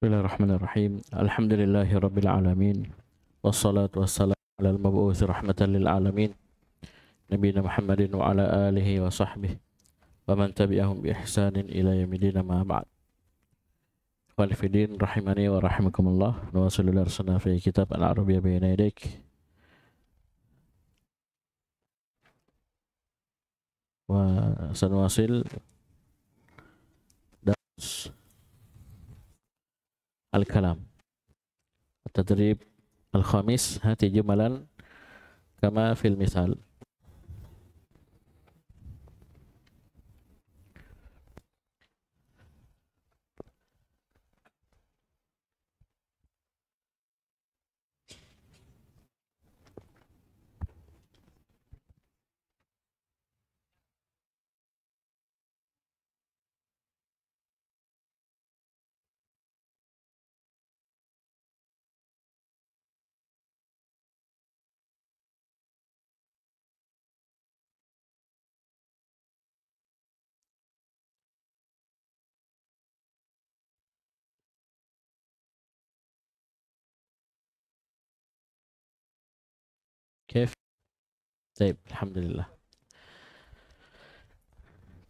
Bismillahirrahmanirrahim. Alhamdulillahirabbil alamin. Wassalatu wassalamu ala al-mab'uts rahmatan lil alamin. Nabiyina Muhammadin wa ala alihi wa sahbihi wa man tabi'ahum bi ihsanin ila yaumil ma ba'd. Ikhwan fidin rahimani wa rahimakumullah. Nuwasilul arsana fi kitab al-arabiyyah bayna yadayk. Wa sanwasil درس al-kalam. Tadrib al-khamis hati jumalan kama fil misal. كيف طيب الحمد لله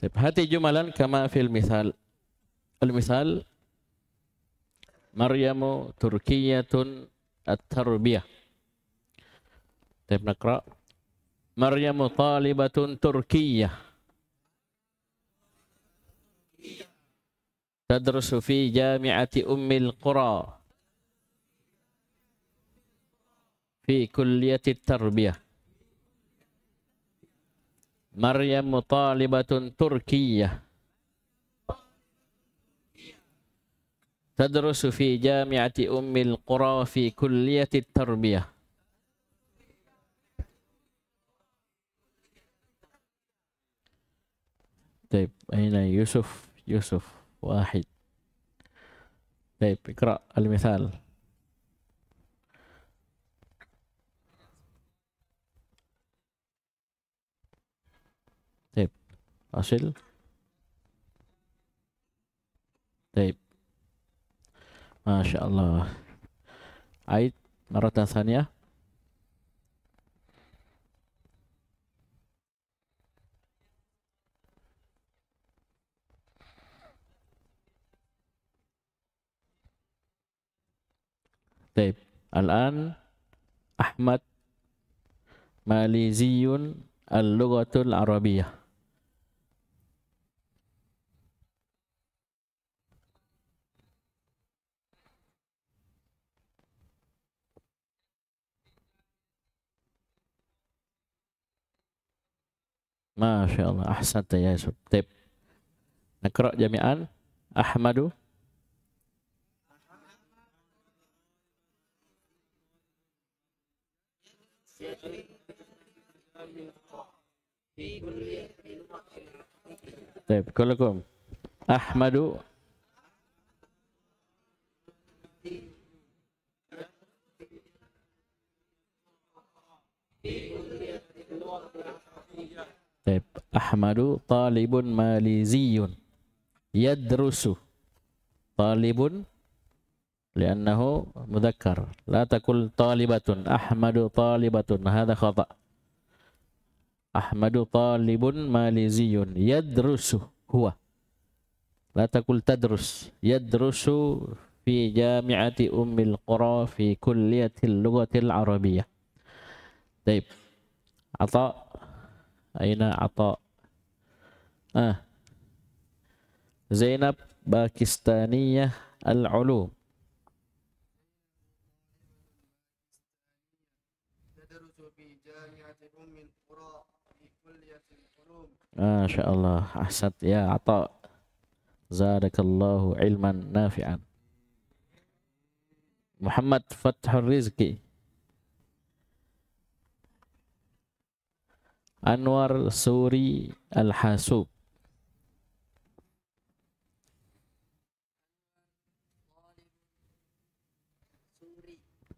طيب هاتي جملا كما في المثال المثال مريم تركية التربية طيب نقرأ مريم طالبة تركية تدرس في جامعة أم القرى في كلية التربية مريم طالبة تركية تدرس في جامعة أم القرى في كلية التربية طيب أين يوسف يوسف واحد طيب اقرأ المثال hasil Taib Masya Allah Ait Marata Thaniya Taib Al-an Ahmad Maliziyun Al-Lughatul Arabiyah Masya Allah. Ahsanta ya Yusuf. Tip. Nakra jami'an. Ahmadu. Tip. Kulakum. Ahmadu. Taib. Ahmadu talibun maliziyun yadrusu talibun liannahu mudzakkar la takul talibatun ahmadu talibatun hadha khata ahmadu talibun maliziyun yadrusu huwa la takul tadrus yadrusu fi jami'ati ummil qura fi kulliyatil lughatil arabiyyah taib atau أين عطاء آه زينب باكستانية العلوم ما آه شاء الله أحسنت يا عطاء زادك الله علما نافعا محمد فتح الرزقي Anwar Suri Al-Hasub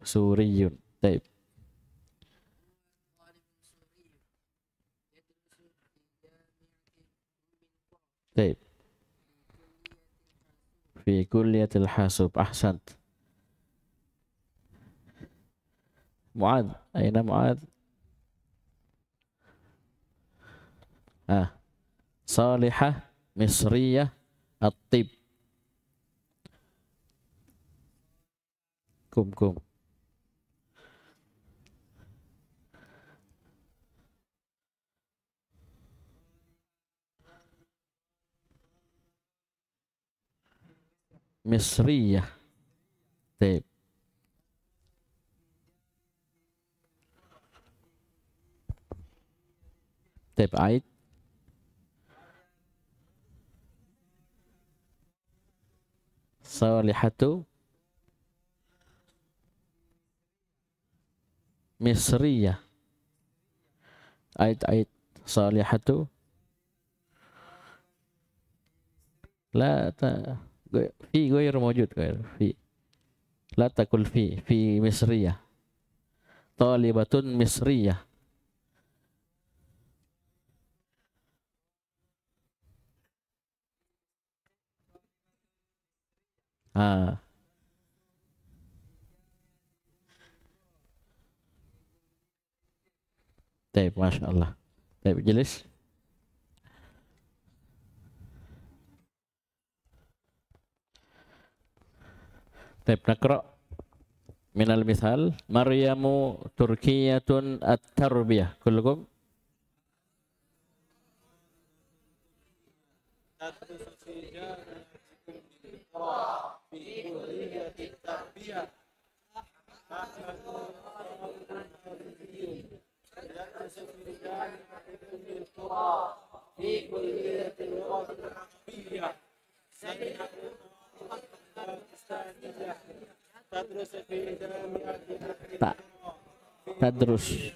Suriyun Taib Taib في كلية الحاسب أحسنت معاذ أين Muad? ah salihah misriyah at-tib kum kum misriyah ait salihatu misriyah ayat-ayat salihatu la ta fi غير mawjud غير fi la takul fi fi misriyah talibatun misriyah Ah. Baik, Masya Allah. Baik, jelas? Baik, nakra minal misal. Maryamu Turkiyatun at-tarbiyah. Kullukum? Tak terus.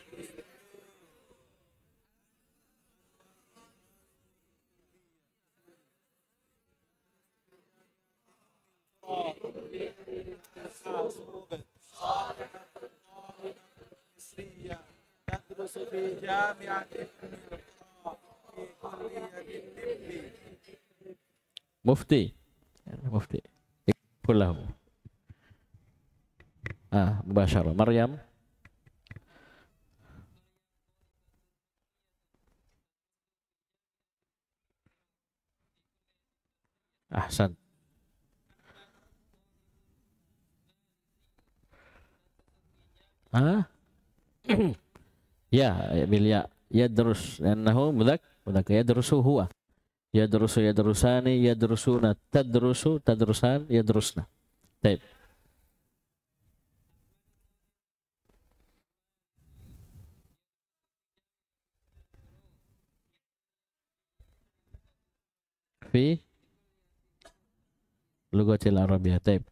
Mufti ya, Mufti Pulau. Ah, Mubasyarah Maryam Ahsan Hah? ya, bil ya yadrus annahu mudzak ya yadrusu huwa. tad yadrusani yadrusuna ya tadrusan yadrusna. Baik. fi لغة arabia tape.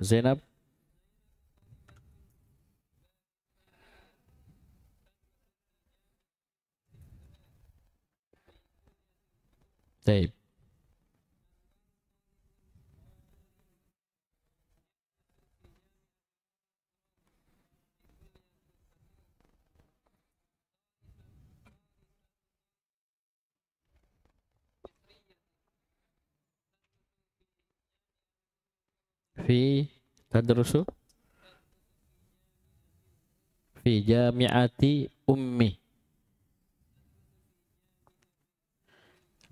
زينب طيب في تدرس في جامعة أمي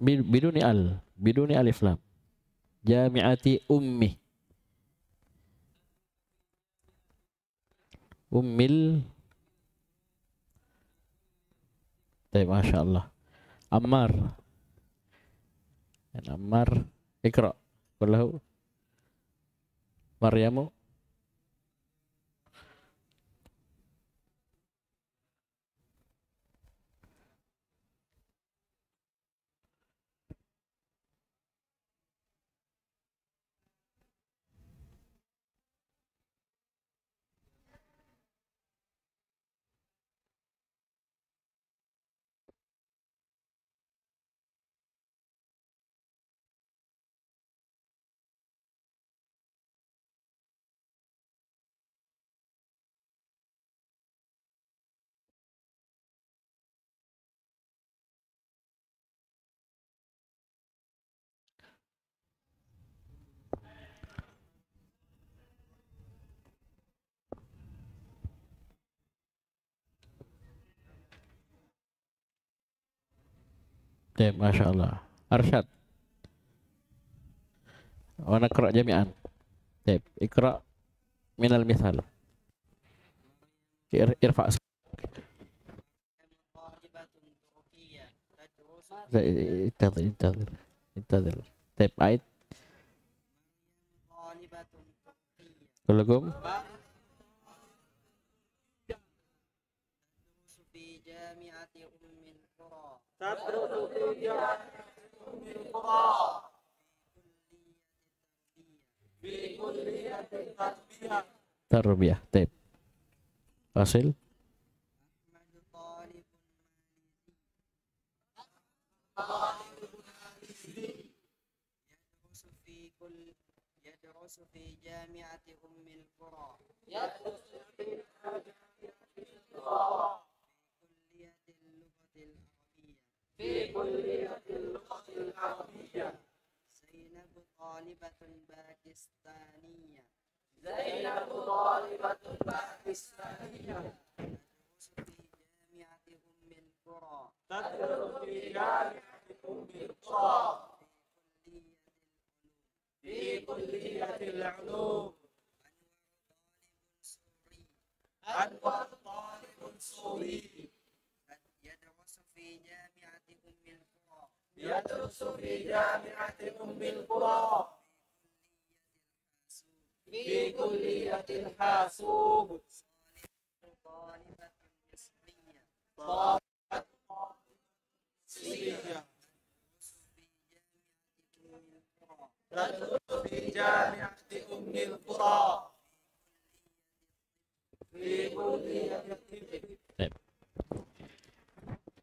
biduni al biduni alif lam jami'ati ummi ummil Baik, Masya Allah. Ammar. Dan Ammar, ikra. Kulahu. Maryamu. Baik, Masya Allah. Arsyad. Wana kera jami'an. Tep, ikra minal misal. Ir irfa' انتظر انتظر انتظر ait عيد كلكم tarbiyah tip hasil في كل اللغة العربية زينب طالبة باكستانية زينب طالبة باكستانية تدرس في جامعة أم القرى تدرس في جامعة أم القرى في كلية العلوم أنور طالب سوري أنور طالب سوري يدرس في جامعة أم القرى في كلية الحاسوب طالبة مصرية طالبة مصرية تدرس في جامعة أم القرى في كلية الطب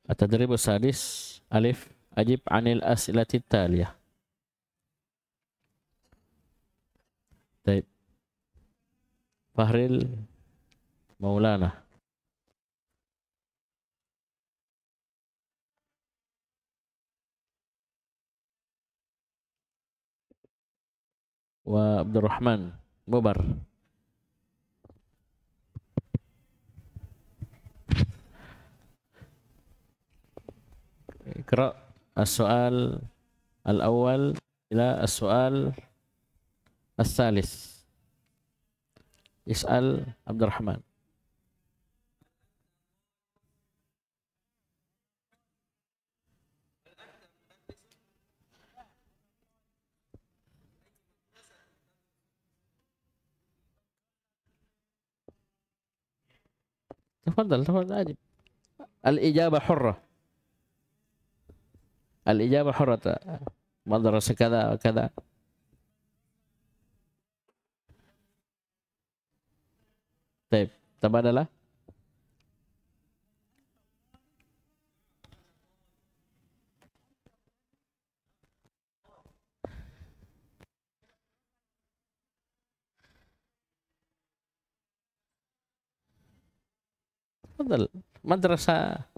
التدريب السادس ألف Ajib anil asilati taliyah. Baik. Fahril Maulana. Wa Abdul Rahman Mubar. اقرأ السؤال الأول إلى السؤال الثالث اسأل عبد الرحمن تفضل تفضل عادي الإجابة حرة al-ijabah hurata madrasah kada kada tambah تفضل مدرسة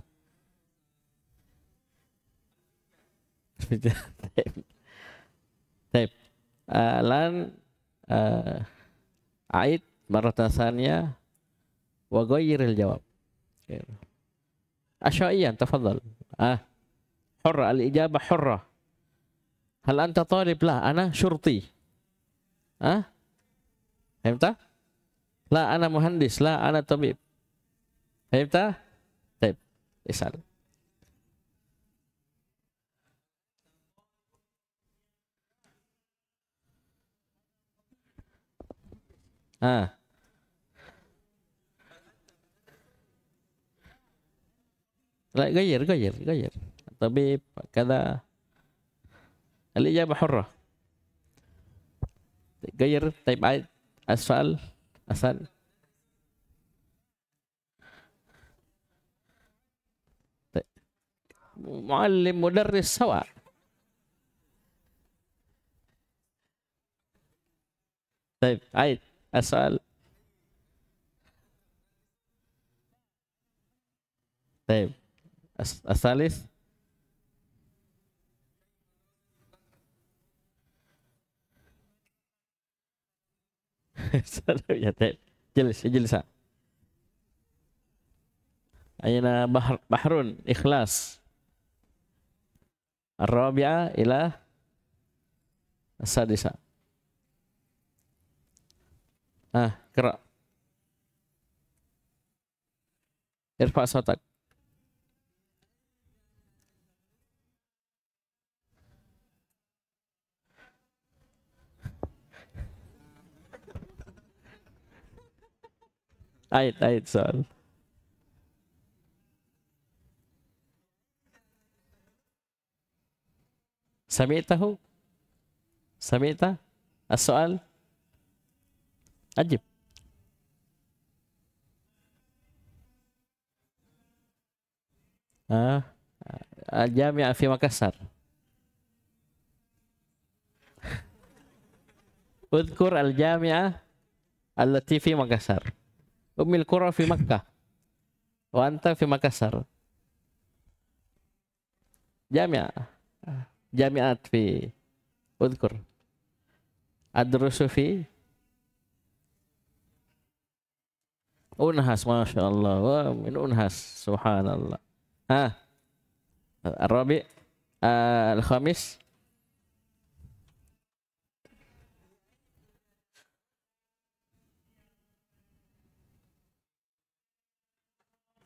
Taib. Uh, lan uh, eh, ait maratasannya wa ghayril jawab. Asyaiyan tafadhal. Ah. Hurra al ijabah hurra. Hal anta talib lah ana syurti. Ah? hepta? tak? Lah ana muhandis, lah ana tabib. Hepta? tak? Taib. Isal. Ah. Lah gayer gayer gayer. Tapi kada Alijah baharoh Gayer type ait asfal asal. Muallim mudarris sawa. Type ait asal. as- Asalis. ya teh, Jelas, jelas. Ayana ah. bahr, bahrun ikhlas. ar ila as Ah, kerak, Irfa sotak. Ait, ait soal. Sami'tahu? Sami'ta? As-soal? Ajib. Ah, ah Jami'a ah, fi Makassar. Udkur al-jami'ah allati fi Makassar. Umil Kura fi Makkah. Wa fi Makassar. Jami'ah. Jami'at fi Udkur. Adrusu fi ونهس ما شاء الله من أنهس سبحان الله ها الرابع آه، الخامس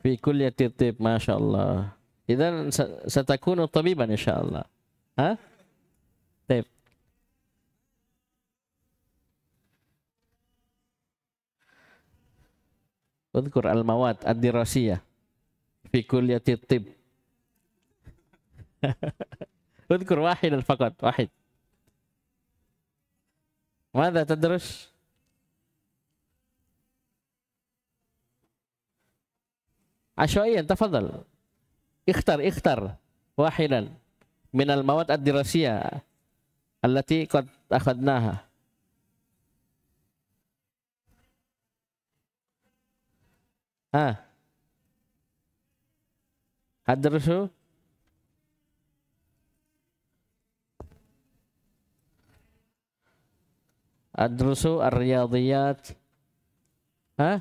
في كلية الطب ما شاء الله إذا ستكون طبيبا إن شاء الله ها طيب Udhkur al-mawad ad-dirasiyah fi kulliyati tib. Udhkur wahid al-faqat, wahid. Mada tadrus? Ashwaiyan, tafadhal. Ikhtar, ikhtar. Wahidan. min al mawad ad-dirasiyah. Allati qad akhadnaha. ها أدرس أدرس الرياضيات ها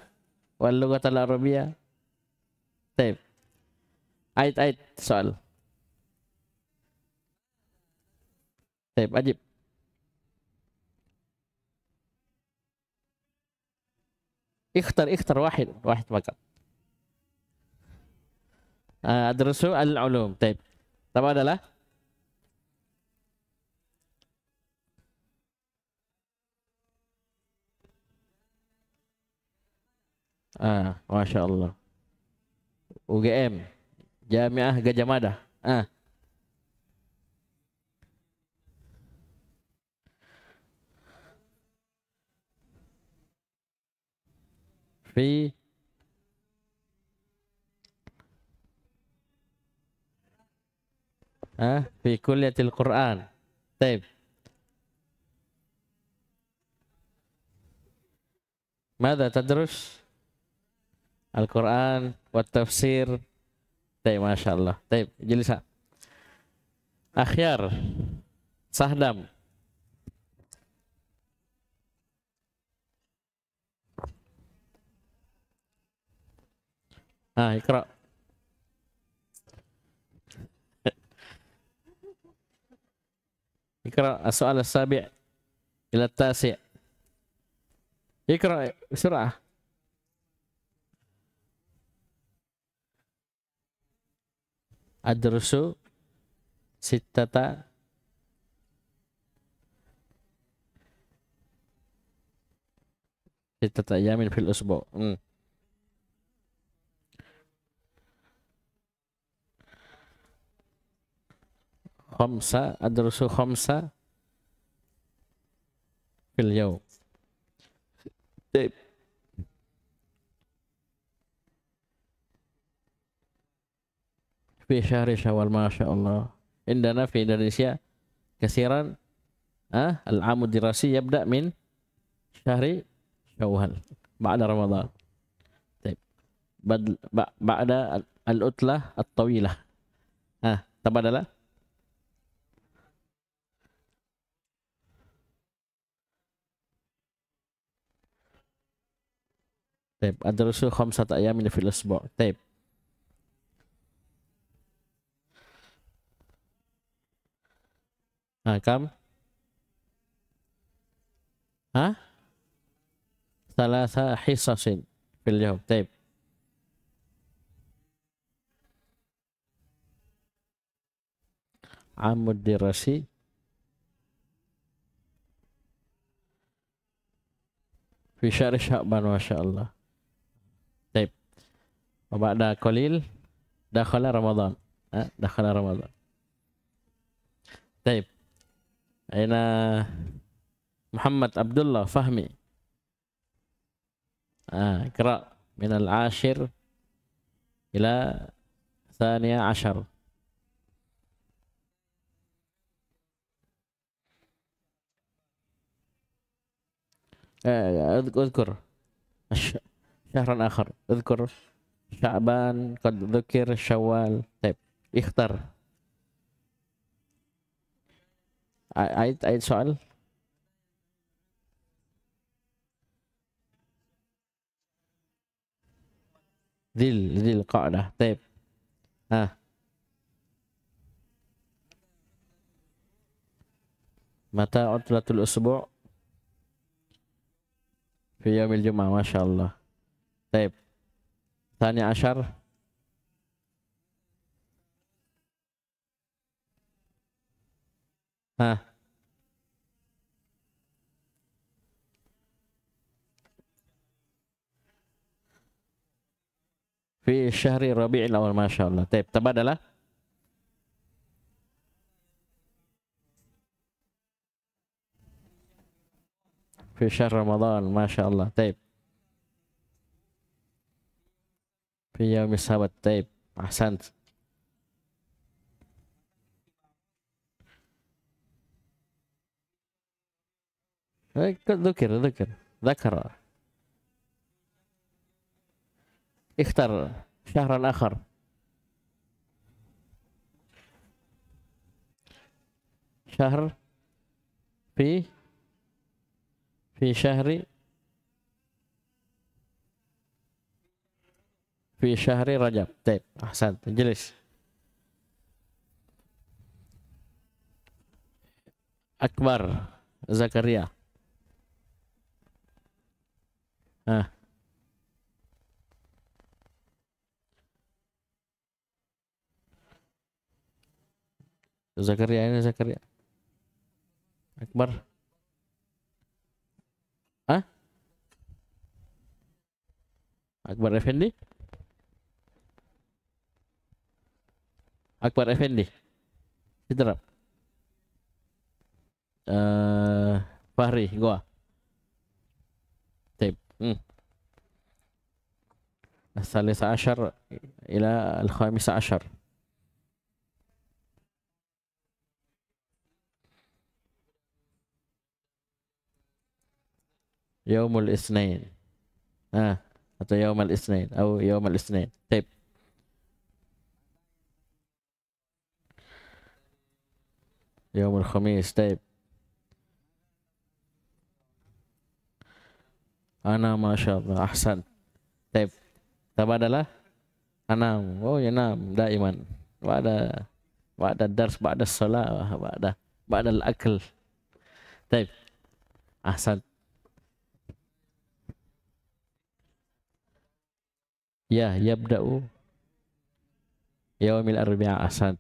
واللغة العربية طيب عيد عيد سؤال طيب أجيب اختر اختر واحد واحد فقط al العلوم طيب apa adalah Ah, Masya Allah. UGM, Jamiah Gajah Mada. Ah. Fi ah fi kulliyatil Quran. Taib. ماذا تدرس؟ القرآن والتفسير طيب ما شاء الله طيب جلسة أخيار صهدم آه اقرأ اقرأ السؤال السابع إلى التاسع اقرأ بسرعة أدرس ستة ستة أيام في الأسبوع م. khamsa adrusu khamsa fil yaum fi shawal, syawal masyaallah indana fi indonesia kasiran ah al amud dirasi yabda min syahri syawal ba'da ramadan طيب بعد بعد الاتله الطويله ah, تبادلها طيب أدرس خمسة أيام في الأسبوع طيب ها كم ها ثلاثة حصص في اليوم طيب عام الدراسي في شهر شعبان ما شاء الله وبعد قليل دخل رمضان دخل رمضان طيب أين محمد عبد الله فهمي آه، اقرأ آه. من العاشر إلى الثانية عشر آه، اذكر شهرا آخر اذكر Sya'ban, Qad Dzukir, Syawal, Taib, Ikhtar. ait-ait soal. Dill, Dill Qa'dah, Taib. Ah. Mata utlatul usbu' Fi yawmil jum'ah, Masya Taib. Tanya Ashar. Ah. fi syahri rabi'il awal Masya Allah. Taip, tabadalah. Fi syahr Ramadan, Masya Allah. Taip. في يوم السبت طيب أحسنت ذكر ذكر ذكر اختر شهرا آخر شهر في في شهر fi syahri rajab. Taib. Ahsan. Jelis, Akbar Zakaria. Ah. Zakaria ini Zakaria. Akbar. Ah, Akbar Effendi? اكبر افندي اضرب آه فهري جوا طيب الثالث عشر إلى الخامس عشر يوم الاثنين آه حتى يوم الاثنين أو يوم الاثنين طيب يوم الخميس طيب أنا ما شاء الله أحسن طيب تبادلة أنام أو ينام دائما بعد بعد الدرس بعد الصلاة بعد بعد الأكل طيب أحسن يا يبدأ يوم الأربعاء أحسن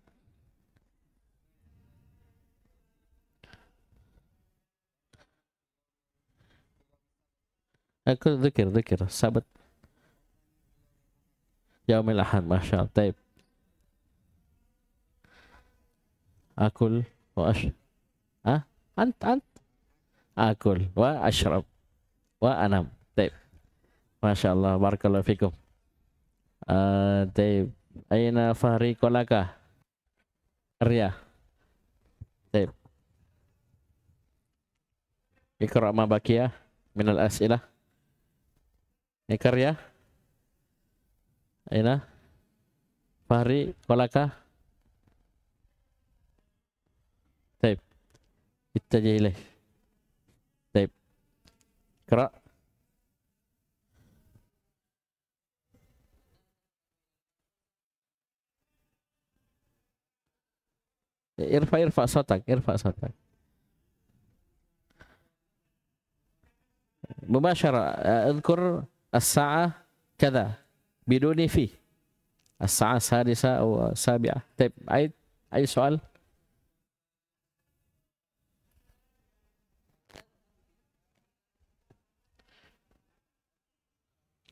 aku eh, zikir zikir sahabat yaumil ahad masya Allah taib akul wa ash ah ant ant akul wa ashrab wa anam taib masya Allah barakallahu fikum uh, taib aina fariqolaka ria taib ikra ma bakiyah minal as'ilah Eker ya. Aina. Fahri, Kolaka. Taip. Itta jahilai. Tape, Kera. Irfa, Irfa, Sotak. Irfa, Sotak. Mubasyara. Uh, eh, Adhkur. Adhkur. الساعة كذا بدون فيه الساعة السادسة أو السابعة طيب أي أي سؤال؟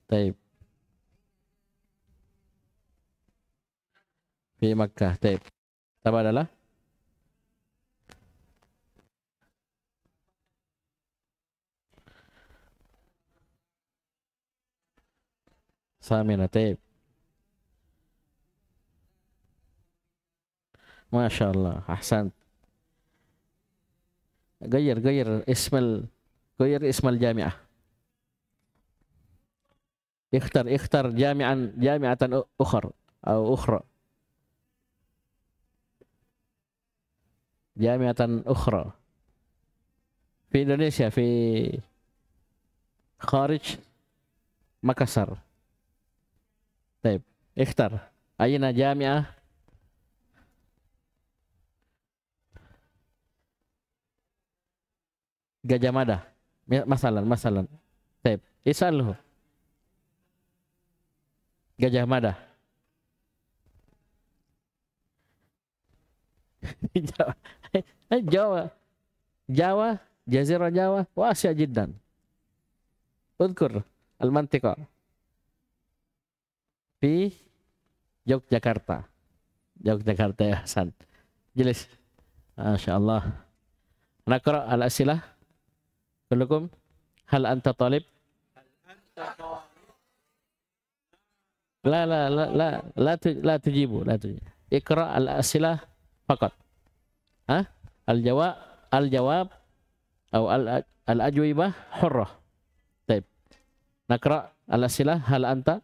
طيب في مكة طيب تبادلها لا سامي طيب ما شاء الله احسنت غير غير اسم ال... غير اسم الجامعه اختر اختر جامعا جامعه اخر او اخرى جامعه اخرى في اندونيسيا في خارج مكسر طيب اختر أين جامعة Gajah Mada masalan, masalah isal lu, Gajah Mada Jawa eh, Jawa Jawa Jazirah Jawa dan, jiddan al المنطقة di Yogyakarta. Yogyakarta ya Hasan. Jelas. Masya Allah. Nakra al-asilah. Kulukum. Hal anta talib? La la la la la tu, la tujibu la tujibu. Ikra al-asilah faqat. Ha? Al-jawab al-jawab atau al-ajwibah hurrah. Baik. Nakra al-asilah hal anta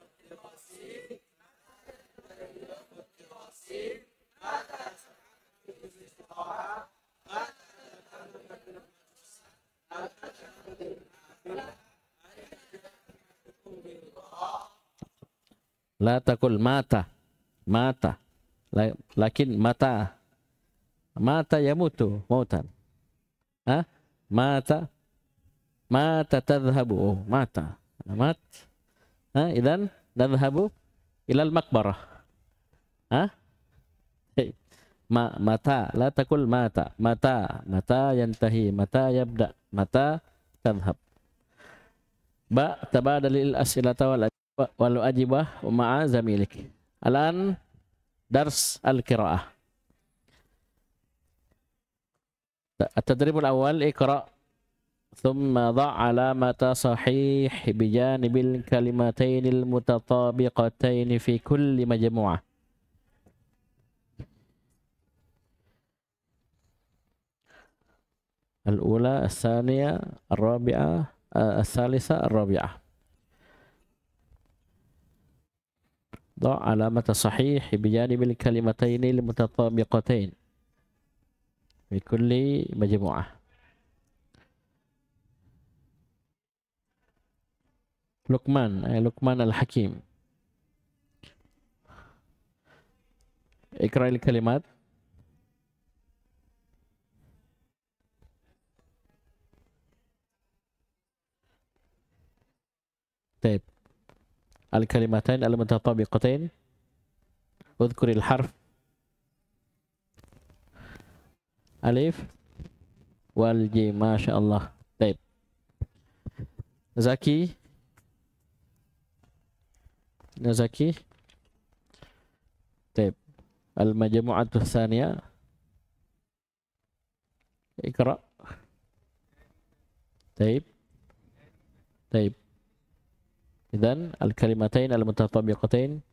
La takul mata. Mata. Lakin mata. Mata yamutu mautan. Hah? Mata. Mata tadhabu. Oh, mata. Mat. Hah? Idan tadhabu ilal makbarah. Hah? ma mata la takul mata mata mata yantahi mata yabda mata tadhhab ba tabadalil asilata wal wal ajibah ma'a zamilik alan dars al qiraah التدريب الأول اقرأ ثم ضع علامة صحيح بجانب الكلمتين المتطابقتين في كل مجموعة al-ula, as-thaniya, ar-rabi'ah, as-salisa, ar-rabi'ah. ضع علامة صحيح بجانب الكلمتين المتطابقتين في كل مجموعة لقمان لقمان الحكيم اقرأ الكلمات طيب الكلمتين المتطابقتين اذكر الحرف ألف والجيم ما شاء الله طيب زكي زكي طيب المجموعة الثانية اقرأ طيب طيب Idan al-kalimatain al-mutafabiqatain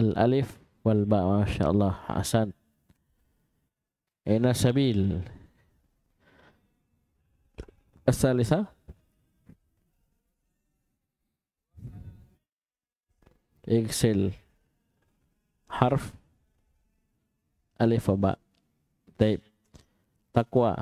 al-alif wal ba Masya Allah Hasan ena sabil asalisa salisa Iksel Harf Alif wa ba Taib Taqwa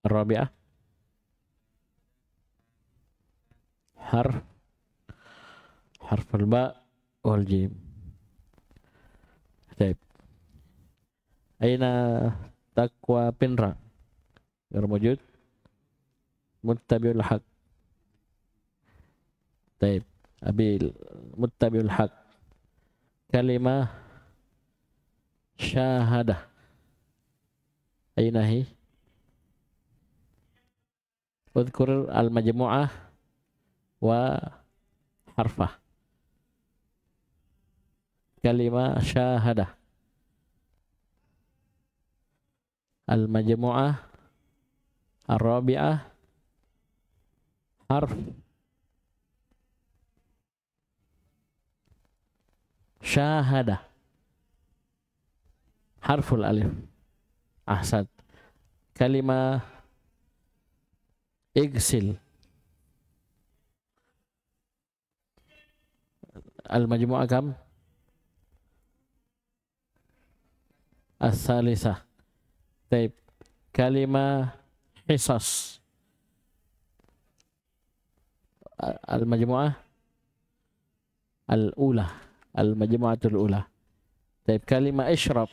Robiah ya. har, harf al ba wal taib aina takwa pinra yang wujud muttabiul haq taib abil muttabiul hak, kalimah syahadah Ainahi. Wadkur al-majmu'ah wa harfah. Kalimah syahadah. Al-majmu'ah Ar-rabi'ah Harf Syahadah Harful alif Ahsad Kalimah iksil al majmu'ah kam asalisa salisah taib kalimah hisas al majmu'ah al ula al majmu'atul ula taib kalimah ishraf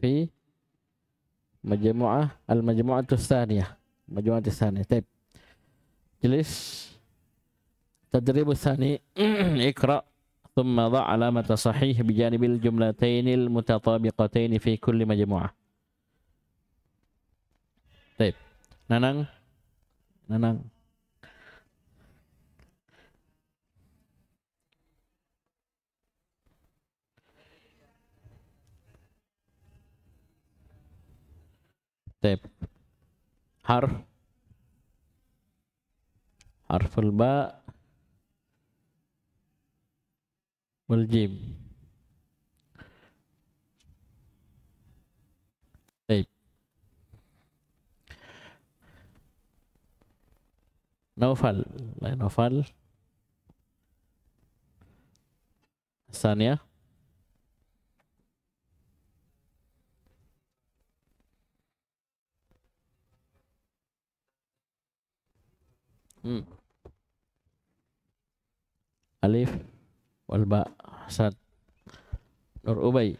fi majmu'ah al majmu'ah tsaniyah majmu'ah tsaniyah taip jelis tadrib tsani ikra thumma dha alamat sahih bi janibil jumlatain al mutatabiqatain fi kulli majmu'ah taip nanang nanang step harf harf ba wal jim Novel, novel, Sania. Hmm. Alif wal ba sad Nur Ubay.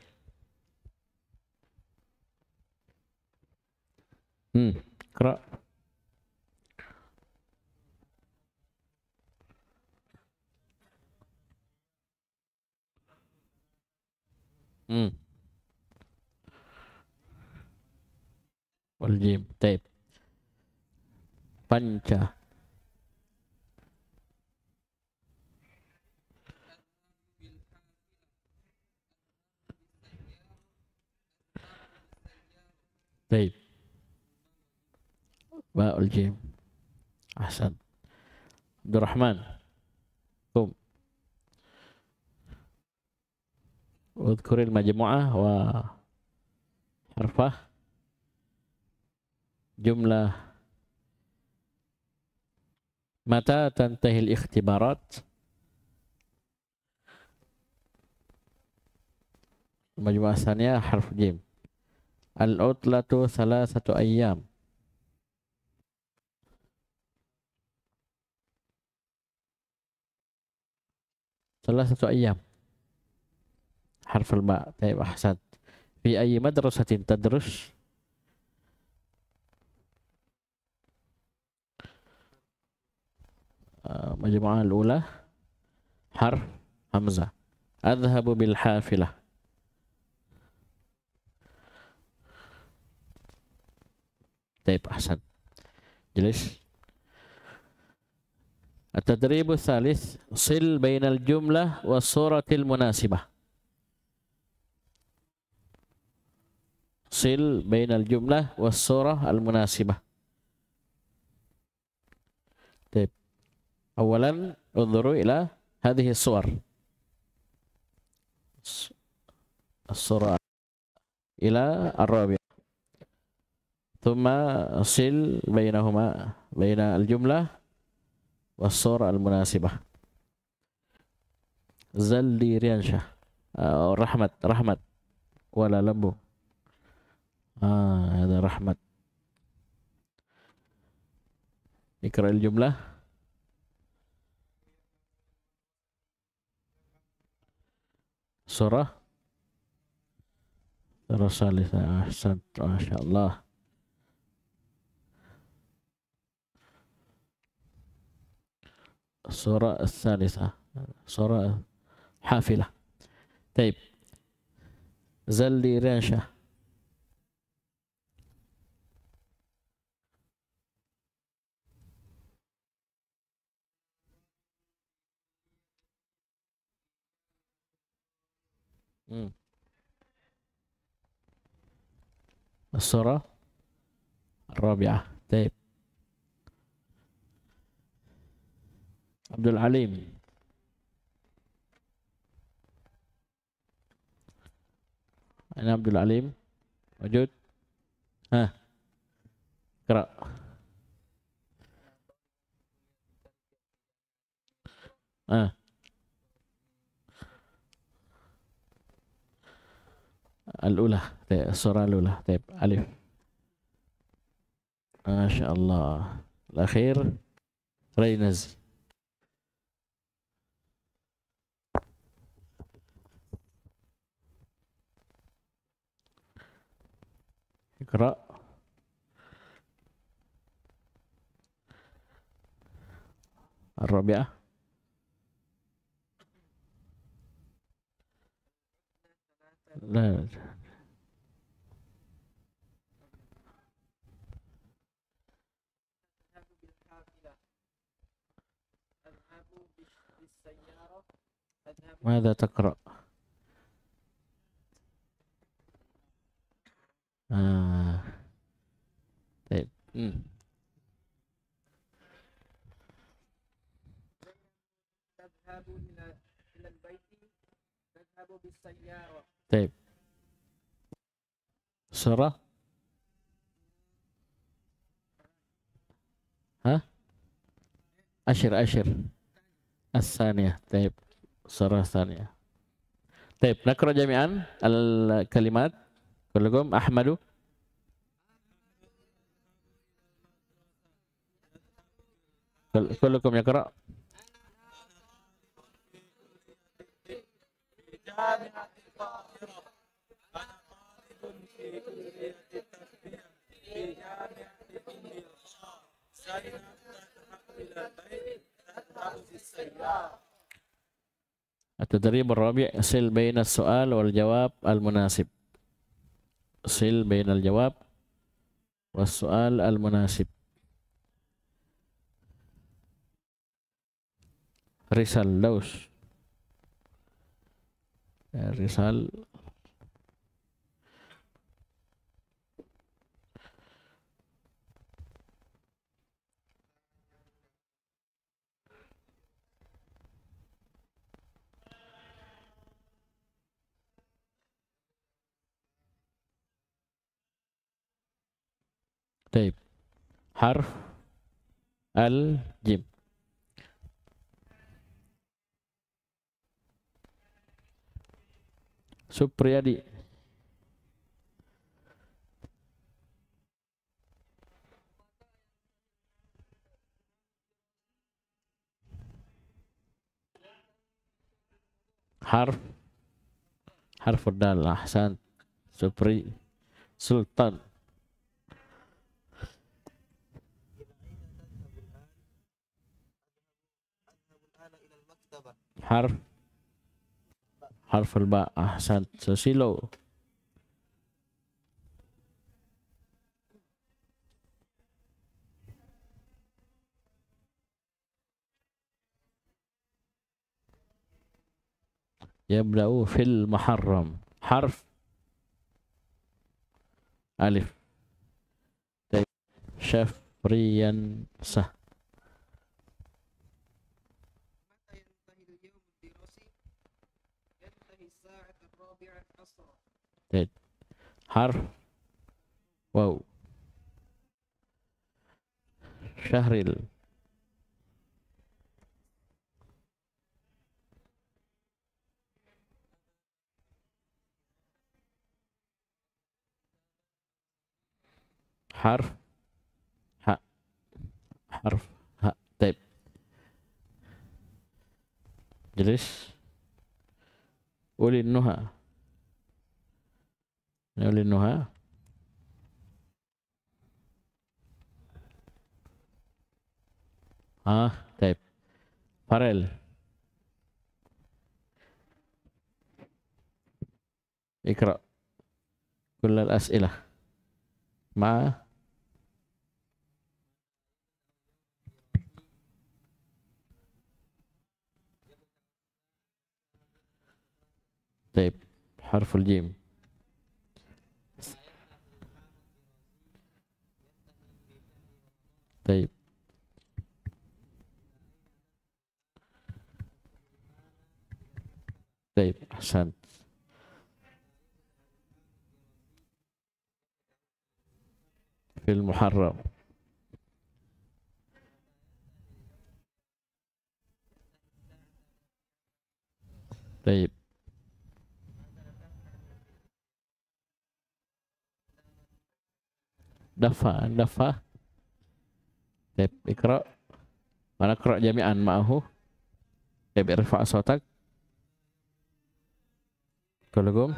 Hmm, Qra. Hmm. Wal jim. Panca. Baik. Pak Uljim. Ahsan. Abdurrahman. Kum. Udkuril majmu'ah wa harfah. jumla, mata tantahil ikhtibarat. Majmu'ah asannya harf jim. العطلة ثلاثة أيام ثلاثة أيام حرف الماء طيب أحسنت في أي مدرسة تدرس؟ آه، مجموعة الأولى حرف همزة أذهب بالحافلة Taib Ahsan. Jelas? At-tadribu thalith sil bainal jumlah wa suratil munasibah. Sil bainal jumlah wa surah al munasibah. Taib. Awalan unzuru ila hadhihi suwar. As-surah ila ar-rabi. ثم صل بينهما بين الجملة والصورة المناسبة زلي ريانشا رحمة آه، رحمة ولا لبو آه هذا رحمة اقرأ الجملة صورة الثالثة أحسنت ما شاء الله الصورة الثالثة صورة حافلة طيب زلي راشة الصورة الرابعة طيب Abdul Alim. Ini Abdul Alim. Wujud. Hah. Kera. Ah. Al-Ulah, surah Al-Ulah, Alif. Masya Allah. Al-Akhir, Rainaz. اقرأ الرابعة لا ماذا تقرأ؟ Ah. Baik. Eh. Hmm. Baik. Surah Hah? Ashir Ashir As-Saniyah Taib Surah Saniyah Taib Nakro jami'an Al-Kalimat Assalamualaikum Ahmadu Assalamualaikum ya kera التدريب الرابع سل بين السؤال والجواب المناسب sil bain al-jawab was-su'al al-munasib. risal Laus. Eh, risal طيب حرف الجيم Supriyadi harf harf dal supri sultan harf harf al ba ahsan so silo fil muharram harf alif syafriyan sah حرف واو شهر ال حرف ح حرف ح طيب جلس قولي انها Neulinuha. Ah, taip. Farel. Ikra. Kullal as'ilah. Ma. طيب harful jim. طيب طيب احسنت في المحرم طيب دفع دفع Taib ikra. Mana kra jami'an ma'ahu. Taib irfa' sotak. Kulugum.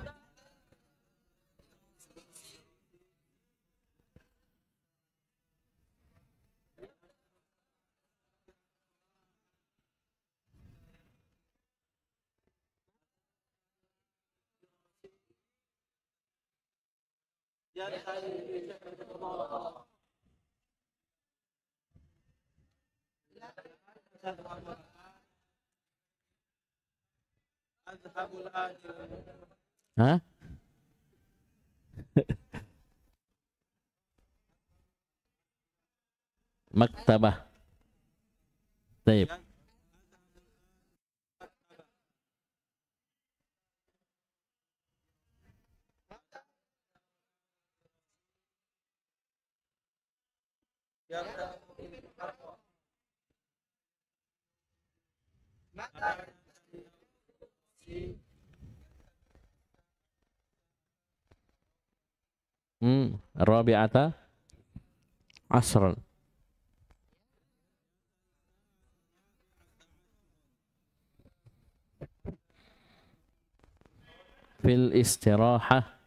Yeah, Hah? Maktabah. Taib. امم الرابعة عشرا في الاستراحة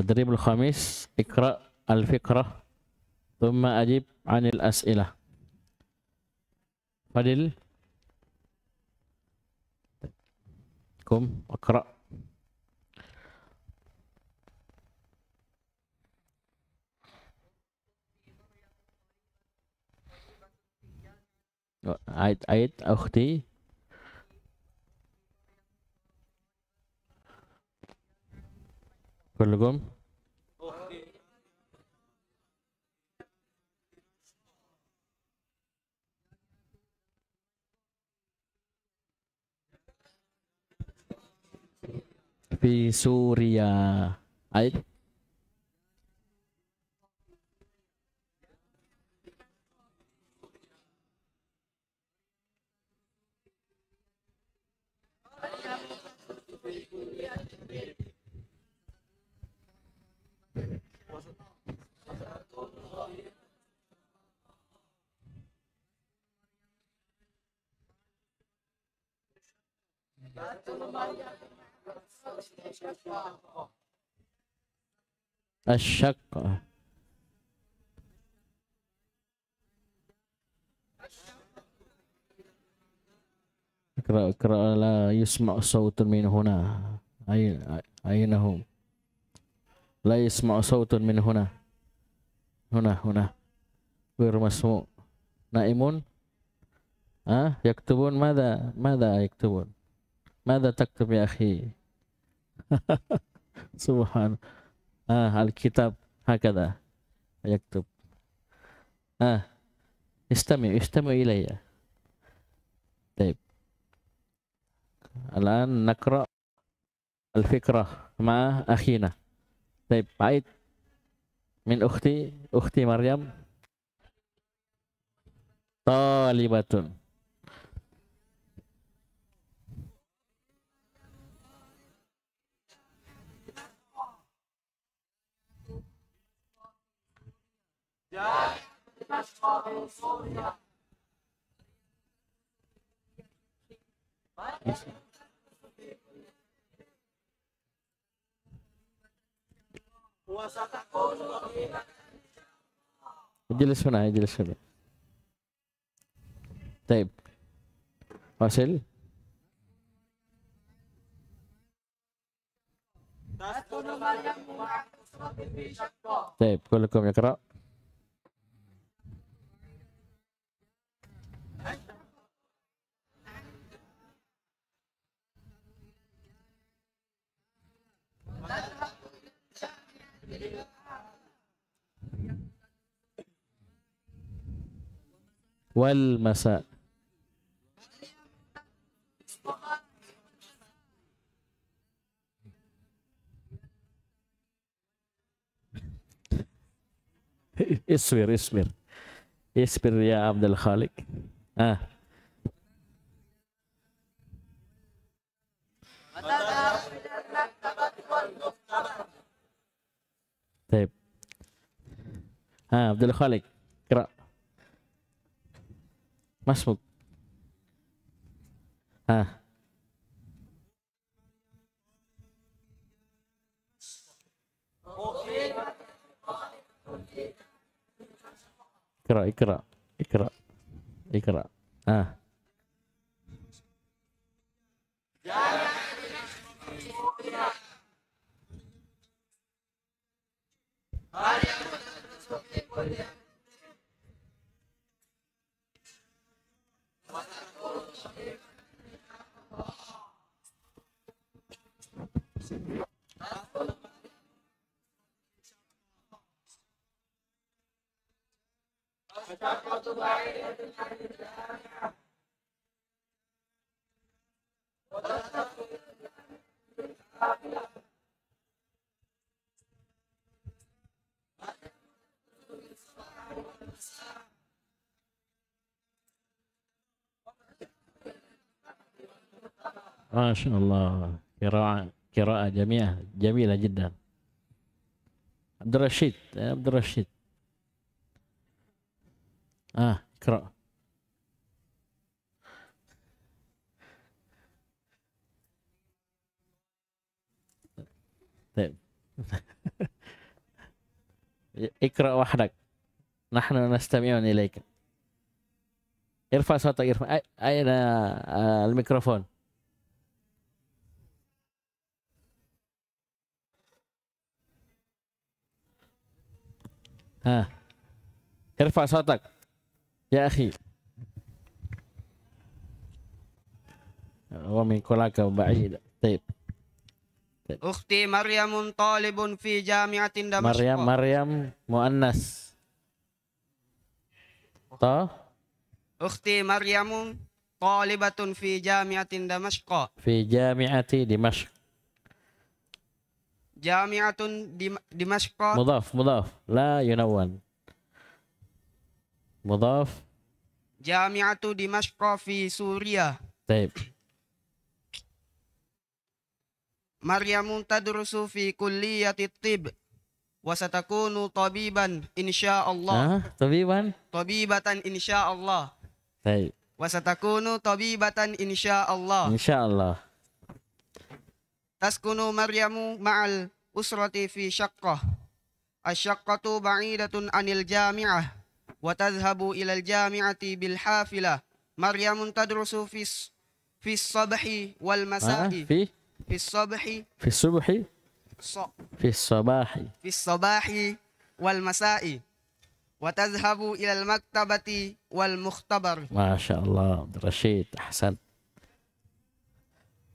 التدريب الخامس اقرأ الفقرة ثم أجب عن الأسئلة فضل كم اقرأ عيد عيد أختي Belum. Di Suria. Ayo. Asyaqqah اقرأ اقرأ لا يسمع صوت من هنا أين هم لا يسمع صوت من هنا هنا هنا غير مسموع نائمون ها أه؟ يكتبون ماذا ماذا يكتبون ماذا تكتب يا أخي سبحان آه الكتاب هكذا يكتب آه استمع استمع إلي طيب الآن نقرأ الفكرة مع أخينا طيب عيد من أختي أختي مريم طالبة Jelas mana, ah, jelas mana. tape, Hasil. tape, kalau kamu yang kerap. والمساء اصبر اصبر اصبر يا عبد الخالق اه ها عبد الخالق اقرا مسبوق ها اقرا اقرا اقرا اقرا ها Hare أصدقت بعيرة عن الجامعة وتصدق بالعافية ما شاء الله قراءة قراءة جميلة جميلة جدا عبد الرشيد عبد الرشيد اه اقرأ طيب اقرأ وحدك نحن نستمع إليك ارفع صوتك ارفع أين الميكروفون ها ارفع صوتك يا أخي ومن كلاك بعيد طيب أختي مريم طالب في جامعة دمشق مريم مريم مؤنث طه أختي مريم طالبة في جامعة دمشق في جامعة دمشق Jami'atun Dimashq. Mudaf, mudaf, La yunawan. Mudaf. Jami'atu Dimashq fi Suriah. Baik. Maryamun tadrusu fi kulliyati tib wa tabiban insyaallah. Ah, tabiban? Tabibatan insyaallah. Baik. Wa satakunu tabibatan insyaallah. Insyaallah. تسكن مريم مع الأسرة في شقة الشقة بعيدة عن الجامعة وتذهب إلى الجامعة بالحافلة مريم تدرس في في الصبح والمساء في في الصبح في الصبح في الصباح في الصباح والمساء وتذهب إلى المكتبة والمختبر ما شاء الله عبد الرشيد أحسن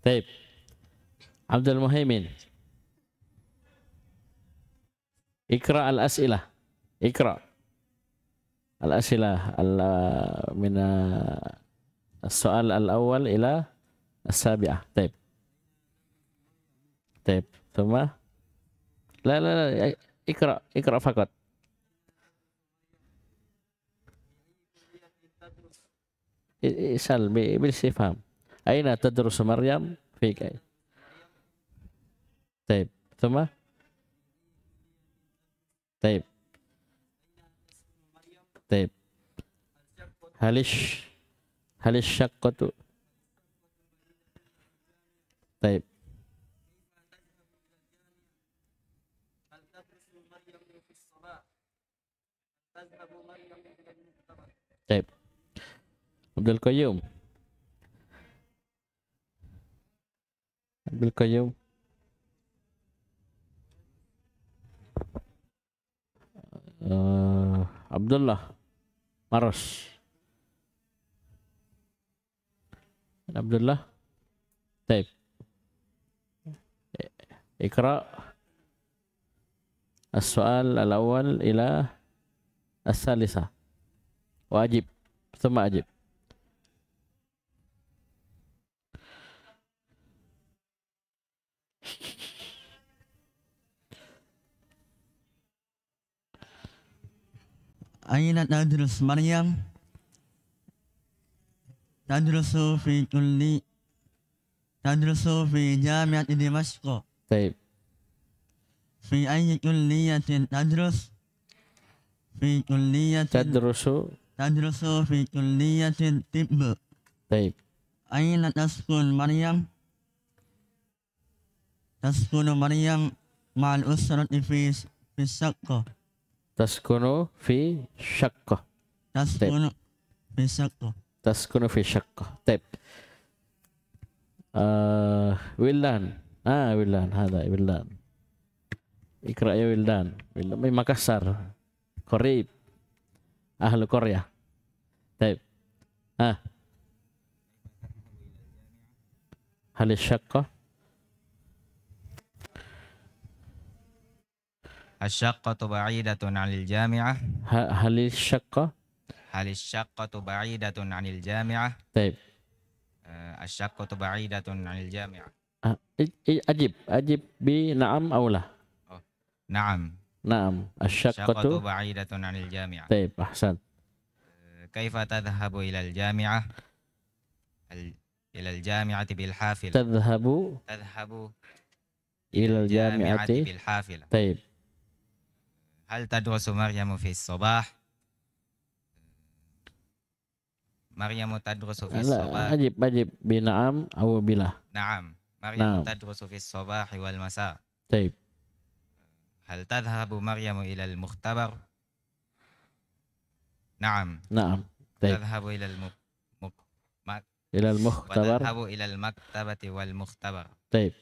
طيب Abdul Muhaimin. Ikra al-as'ilah. Ikra. Al-as'ilah. Al-mina. Uh, Soal al-awal ila as-sabi'ah. Taib. Taib. Tumma. La, la, ya, Ikra. Ikra fakat. Isal bil sifam. Aina tadrus Maryam fi طيب ثم طيب طيب هل الش... هل الشقة طيب طيب عبد القيوم عبد القيوم uh, Abdullah Maros Abdullah Taib ikra, As-soal al-awwal ila as-salisa Wajib Sama ajib Aynat nadrus Maryam Tadrusu fi kulli Tadrusu fi jamiat di Dimashqo Taib Fi ayy kulliyatin tadrus Fi kulliyatin Tadrusu Tadrusu fi kulliyatin tibb Taib Aynat taskun Maryam Taskunu Maryam Ma'al usrati fi Fisakko Taskunu fi syakkah. Taskunu fi syakkah. Taskunu fi syakkah. Taib. Uh, eh, Wildan. Ah, Wildan. Hada, Wildan. Ikra ya Wildan. Wildan. Makassar. Korib. Ahlu Korea. Taib. Ah. Hal syakkah. الشقة بعيدة عن الجامعة هل الشقة هل الشقة بعيدة عن الجامعة طيب آه، الشقة بعيدة عن الجامعة أه، أجب أجب بنعم أو لا نعم نعم الشقة الشقة بعيدة عن الجامعة طيب أحسنت آه، كيف تذهب إلى الجامعة إلى الجامعة بالحافلة تذهب تذهب إلى الجامعة بالحافلة طيب Hal tadrusu Maryamu fi sobah? Maryamu tadrusu fi sobah. Ajib, ajib. Bina'am awu bilah. Naam. Maryamu tadrusu fi sobah wal masa. Taib. Hal tadhabu Maryamu ilal mukhtabar? Naam. Naam. Taib. Tadhabu ilal mukhtabar. Ilal mukhtabar. Tadhabu ilal maktabati wal mukhtabar. Taib.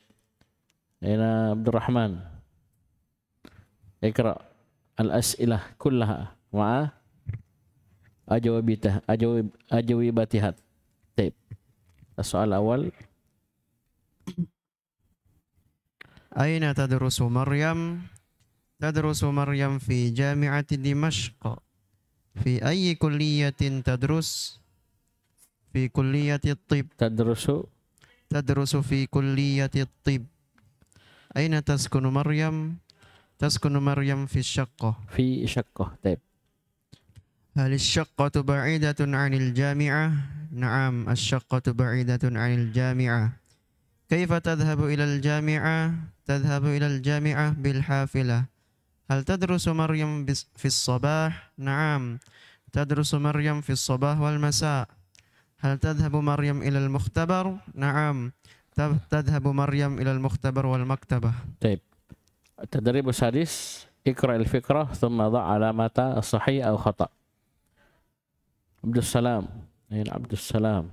Ina Abdurrahman الرحمن al-as'ilah kullaha ma'a ajawabitah ajawib ajawibatihat. Taib. Soal awal Aina tadrusu Maryam? Tadrusu Maryam fi jami'ati Dimashq. Fi ayyi kulliyatin tadrus? Fi kulliyati tib. Tadrusu? Tadrusu fi kulliyati tib. Aina taskunu Maryam? تسكن مريم في الشقة في شقة طيب هل الشقة بعيدة عن الجامعة؟ نعم الشقة بعيدة عن الجامعة كيف تذهب إلى الجامعة؟ تذهب إلى الجامعة بالحافلة هل تدرس مريم في الصباح؟ نعم تدرس مريم في الصباح والمساء هل تذهب مريم إلى المختبر؟ نعم تذهب مريم إلى المختبر والمكتبة طيب التدريب السادس اقرأ الفكرة ثم ضع علامة صحيح أو خطأ عبد السلام أين عبد السلام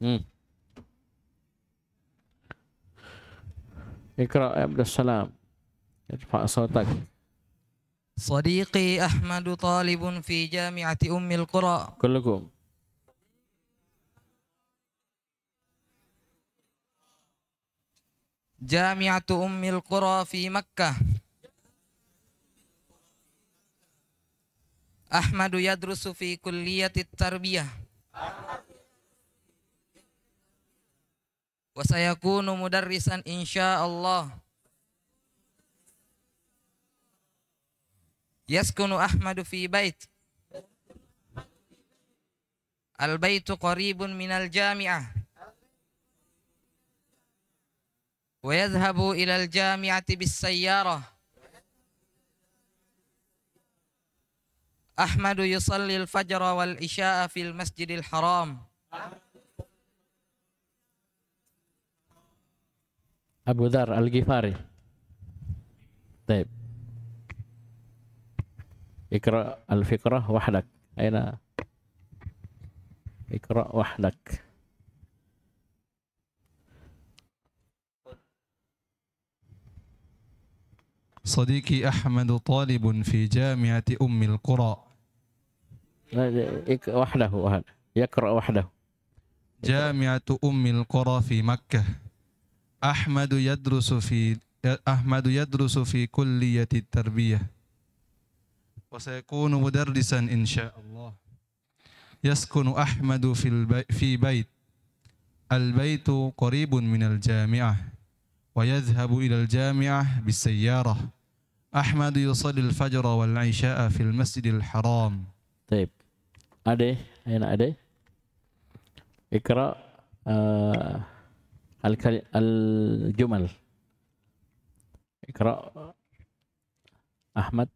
مم. اقرأ يا عبد السلام ارفع صوتك صديقي أحمد طالب في جامعة أم القرى كلكم جامعة أم القرى في مكة أحمد يدرس في كلية التربية وسيكون مدرسا إن شاء الله يسكن أحمد في بيت البيت قريب من الجامعة ويذهب إلى الجامعة بالسيارة أحمد يصلي الفجر والعشاء في المسجد الحرام أبو ذر الغفاري طيب اقرأ الفكرة وحدك أين اقرأ وحدك صديقي أحمد طالب في جامعة أم القرى وحده يقرأ وحده جامعة أم القرى في مكة أحمد يدرس في أحمد يدرس في كلية التربية وسيكون مدرسا إن شاء الله يسكن أحمد في, البي في بيت البيت قريب من الجامعة ويذهب إلى الجامعة بالسيارة أحمد يصلي الفجر والعشاء في المسجد الحرام طيب أدي أين أدي اقرأ آه الجمل اقرأ أحمد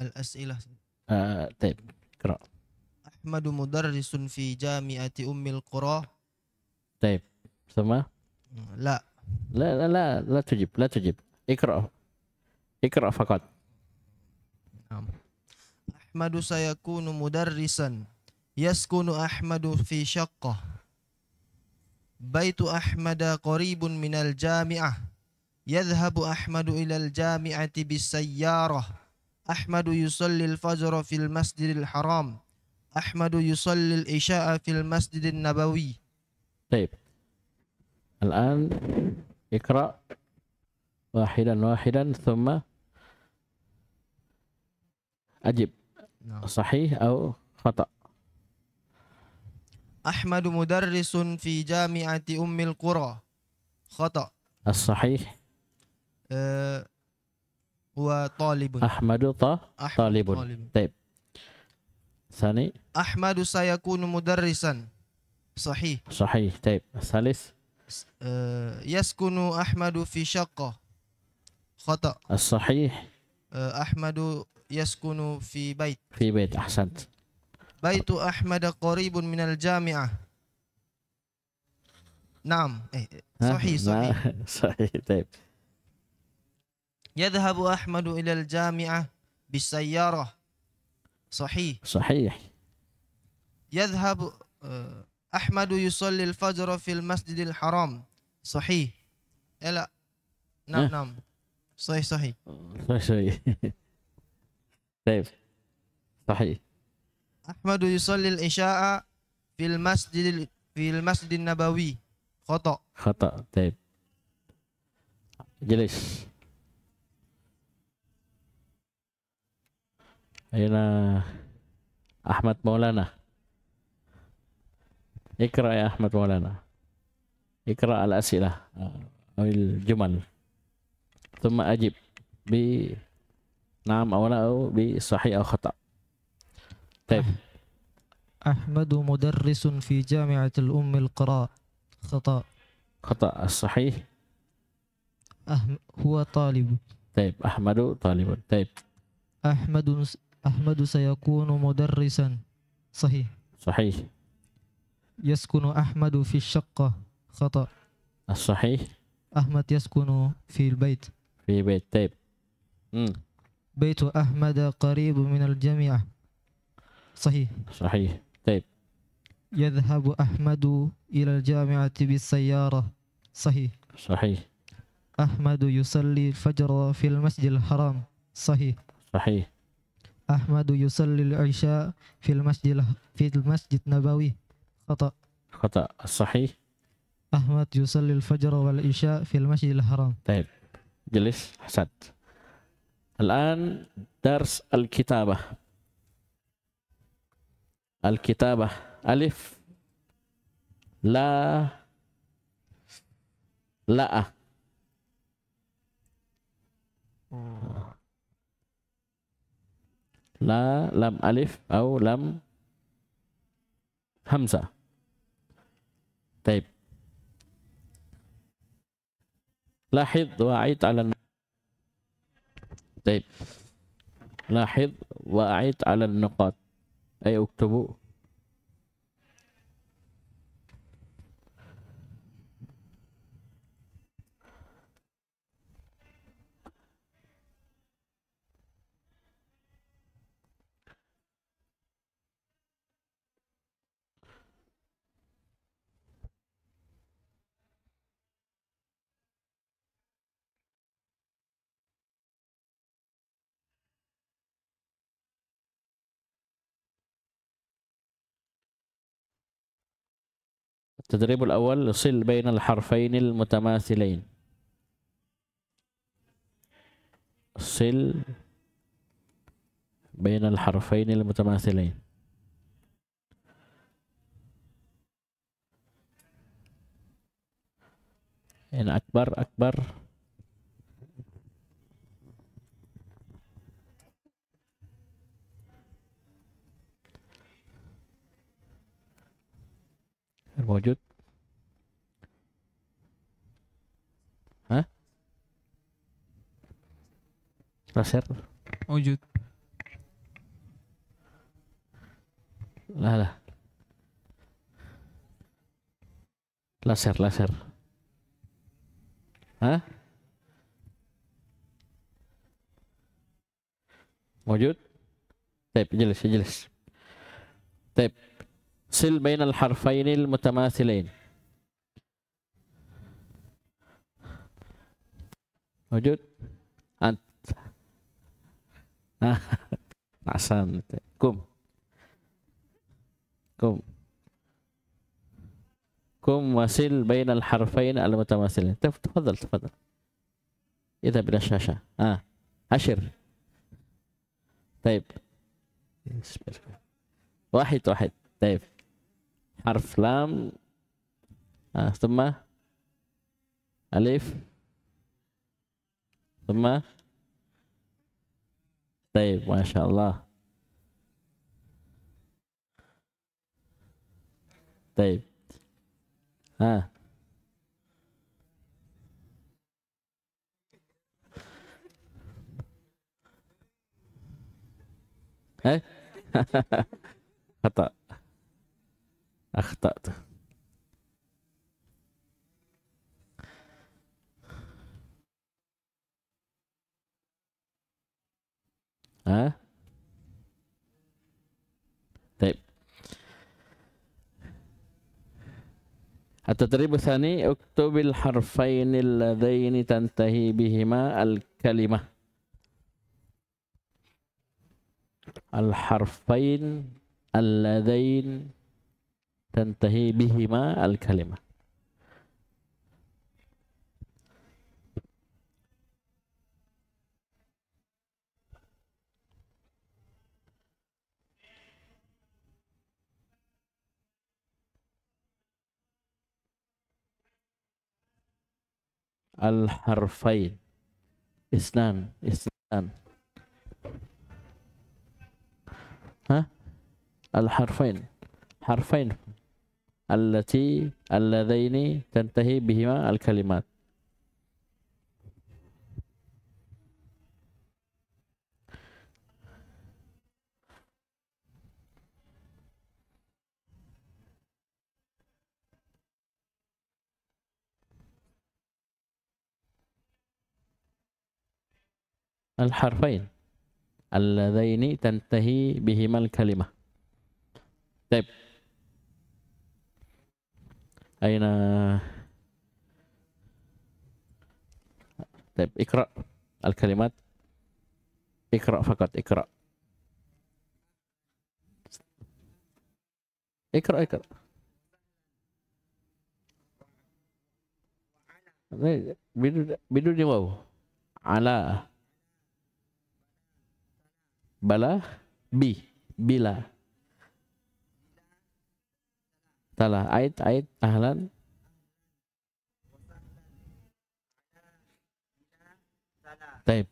الأسئلة آه طيب اقرأ أحمد مدرس في جامعة أم القرى طيب ثم لا لا لا لا لا تجيب لا تجيب اقرأ اقرأ فقط نعم أحمد سيكون مدرسا يسكن أحمد في شقة بيت أحمد قريب من الجامعة يذهب أحمد إلى الجامعة بالسيارة أحمد يصلي الفجر في المسجد الحرام أحمد يصلي العشاء في المسجد النبوي طيب الآن اقرأ واحدا واحدا ثم أجب نعم. صحيح أو خطأ أحمد مدرس في جامعة أم القرى خطأ الصحيح أه Huwa talibun. Ahmadu ta talibun. talibun. Taib. Sani. Ahmadu sayakunu mudarrisan. Sahih. Sahih. Taib. Salis. Uh, yaskunu Ahmadu fi syaqqa. Khata. As-sahih. Uh, eh, Ahmadu yaskunu fi bait. Fi bait. Ahsan. Baitu Ahmad qaribun minal jami'ah. Naam. Eh, eh sahih, sahih. Sahih. Taib. يذهب أحمد إلى الجامعة بالسيارة صحيح صحيح يذهب آه، أحمد يصلي الفجر في المسجد الحرام صحيح إيه، لا نعم إيه. نعم صحيح صحيح صحيح طيب صحيح أحمد يصلي العشاء في المسجد في المسجد النبوي خطأ خطأ طيب جلس Aina Ahmad Maulana. Ikra ya Ahmad Maulana. Ikra al-asilah. Uh, Awil jumal. Thumma ajib. Bi naam awla'u bi sahih al khata. Taib. Ahmad mudarrisun fi jami'atil ummi al-qara. Khata. Khata al-sahih. Ahmad huwa talib. Taib. Ahmadu talib. Taib. Ahmadun أحمد سيكون مدرسا صحيح صحيح يسكن أحمد في الشقة خطأ الصحيح أحمد يسكن في البيت في بيت طيب مم. بيت أحمد قريب من الجامعة صحيح صحيح طيب يذهب أحمد إلى الجامعة بالسيارة صحيح صحيح أحمد يصلي الفجر في المسجد الحرام صحيح صحيح أحمد يصلي العشاء في المسجد في المسجد النبوي خطأ خطأ صحيح أحمد يصلي الفجر والعشاء في المسجد الحرام طيب جلس حسد الآن درس الكتابة الكتابة ألف لا لا لا لم ألف أو لم همزة طيب لاحظ وأعيد على الم... طيب لاحظ وأعيد على النقاط أي اكتبوا التدريب الأول صل بين الحرفين المتماثلين صل بين الحرفين المتماثلين إن أكبر أكبر wujud Hah? Laser Wujud Lah lah Laser, laser Hah? Wujud Tep, jelas, jelas Tep سل بين الحرفين المتماثلين موجود أنت عشان قم قم قم وسل بين الحرفين المتماثلين تفضل تفضل اذهب إلى الشاشة آه عشر طيب واحد واحد طيب harf lam ah, thumma alif thumma taib Masya Allah taib ah eh kata أخطأت ها طيب التدريب الثاني اكتب الحرفين اللذين تنتهي بهما الكلمة الحرفين اللذين tantahi bihima al-kalimah. al-harfain isnan isnan ha al-harfain harfain التي اللذين تنتهي بهما الكلمات الحرفين اللذين تنتهي بهما الكلمة طيب Ayana. Tab ikra al kalimat. Ikra fakat ikra. Ikra ikra. Ini bidu bidu di bawah. Ala. Bala. Bi. Bila. Salah. Ait, ait, ahlan. Taib.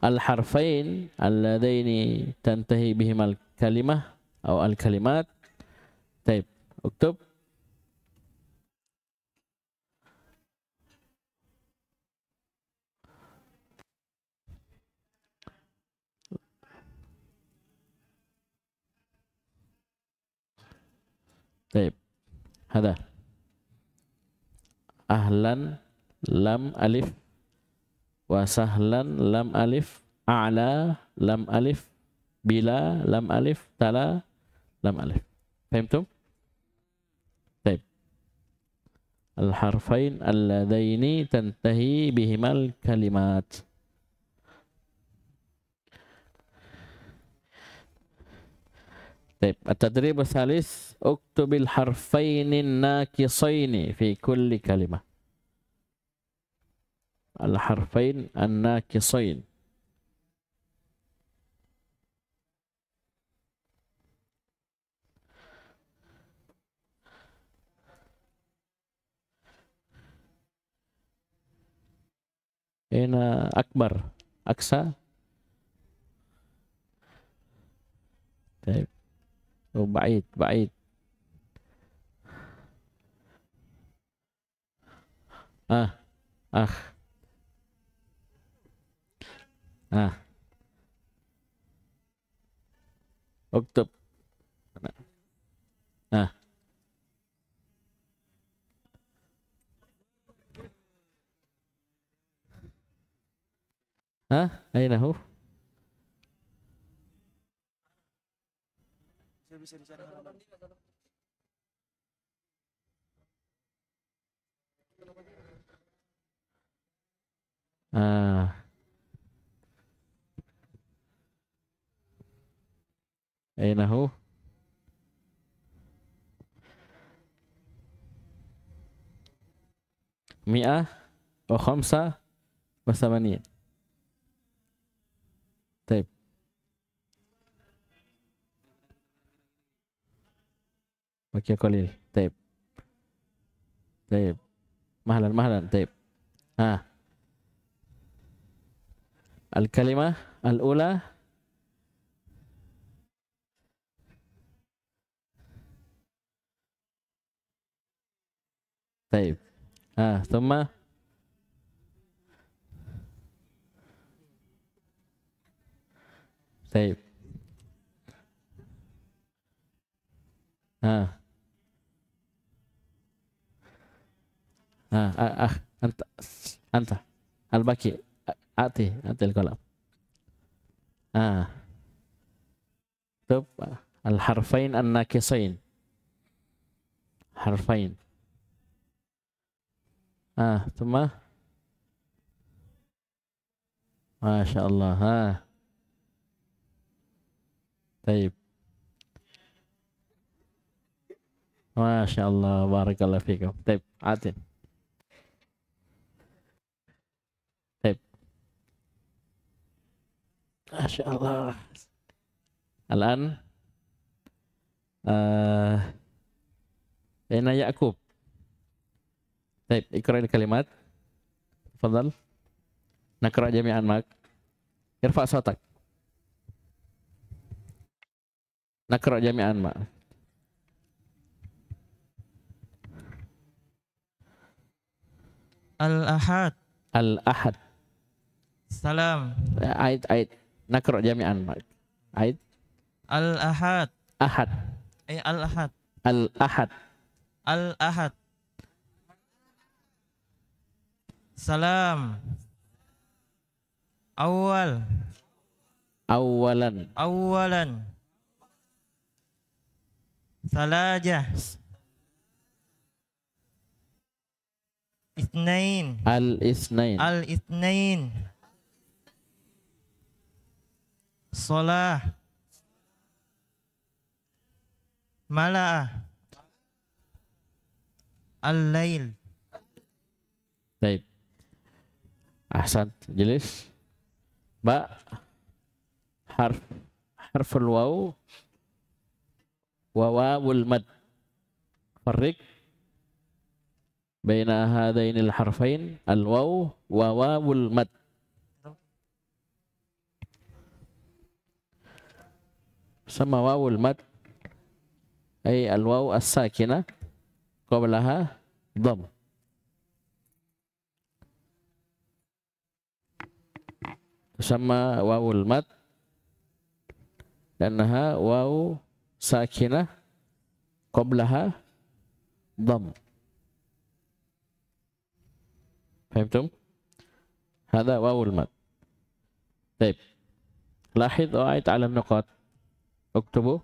Al-harfain alladaini tantahi bihimal kalimah atau al-kalimat. Taib. Uktub. Baik. Hada. Ahlan lam alif wa sahlan lam alif a'la lam alif bila lam alif tala lam alif. Fahimtum? Baik. Al harfain alladaini tantahi bihimal kalimat. طيب التدريب الثالث اكتب الحرفين الناقصين في كل كلمة الحرفين الناقصين هنا أكبر أقصى طيب Oh, bait, bait. Ah, ah. Ah. اكتب اه đây اين hú bisa di sana halaman ah أينه مئة وخمسة Oke okay, tape Taib. Taib. Mahlan mahlan. Ah. Al-kalimah al-ula tape ah ثم tape ah ah, anta, anta, albaki, ati, ati al-kalam. Ah, tup, al-harfain an-nakisain. Harfain. Ah, tuma. Masya Allah, ha. Taib. Masya Allah, barakallah fikum. Taib, atin. Masya Allah. Alan. Uh, Ena Yakub. Baik, ikra'il kalimat. Fadal. Nakra jami'an mak. Irfa sotak. Nakra jami'an mak. Al-Ahad. Al-Ahad. Salam. Ait, ait nakro jami'an ait? al ahad ahad eh al ahad al ahad al ahad salam awal awalan awalan salajah isnain al isnain al isnain Sola, malah, Al-lail. Baik. Ahsan, jelas. Mbak, harf harful waw wa wawul mad. Farrik baina hadainil harfain al waw wa wawul mad. سما واو المد أي الواو الساكنة قبلها ضم تسمى واو المد لأنها واو ساكنة قبلها ضم فهمتم؟ هذا واو المد طيب لاحظ أعد على النقاط October.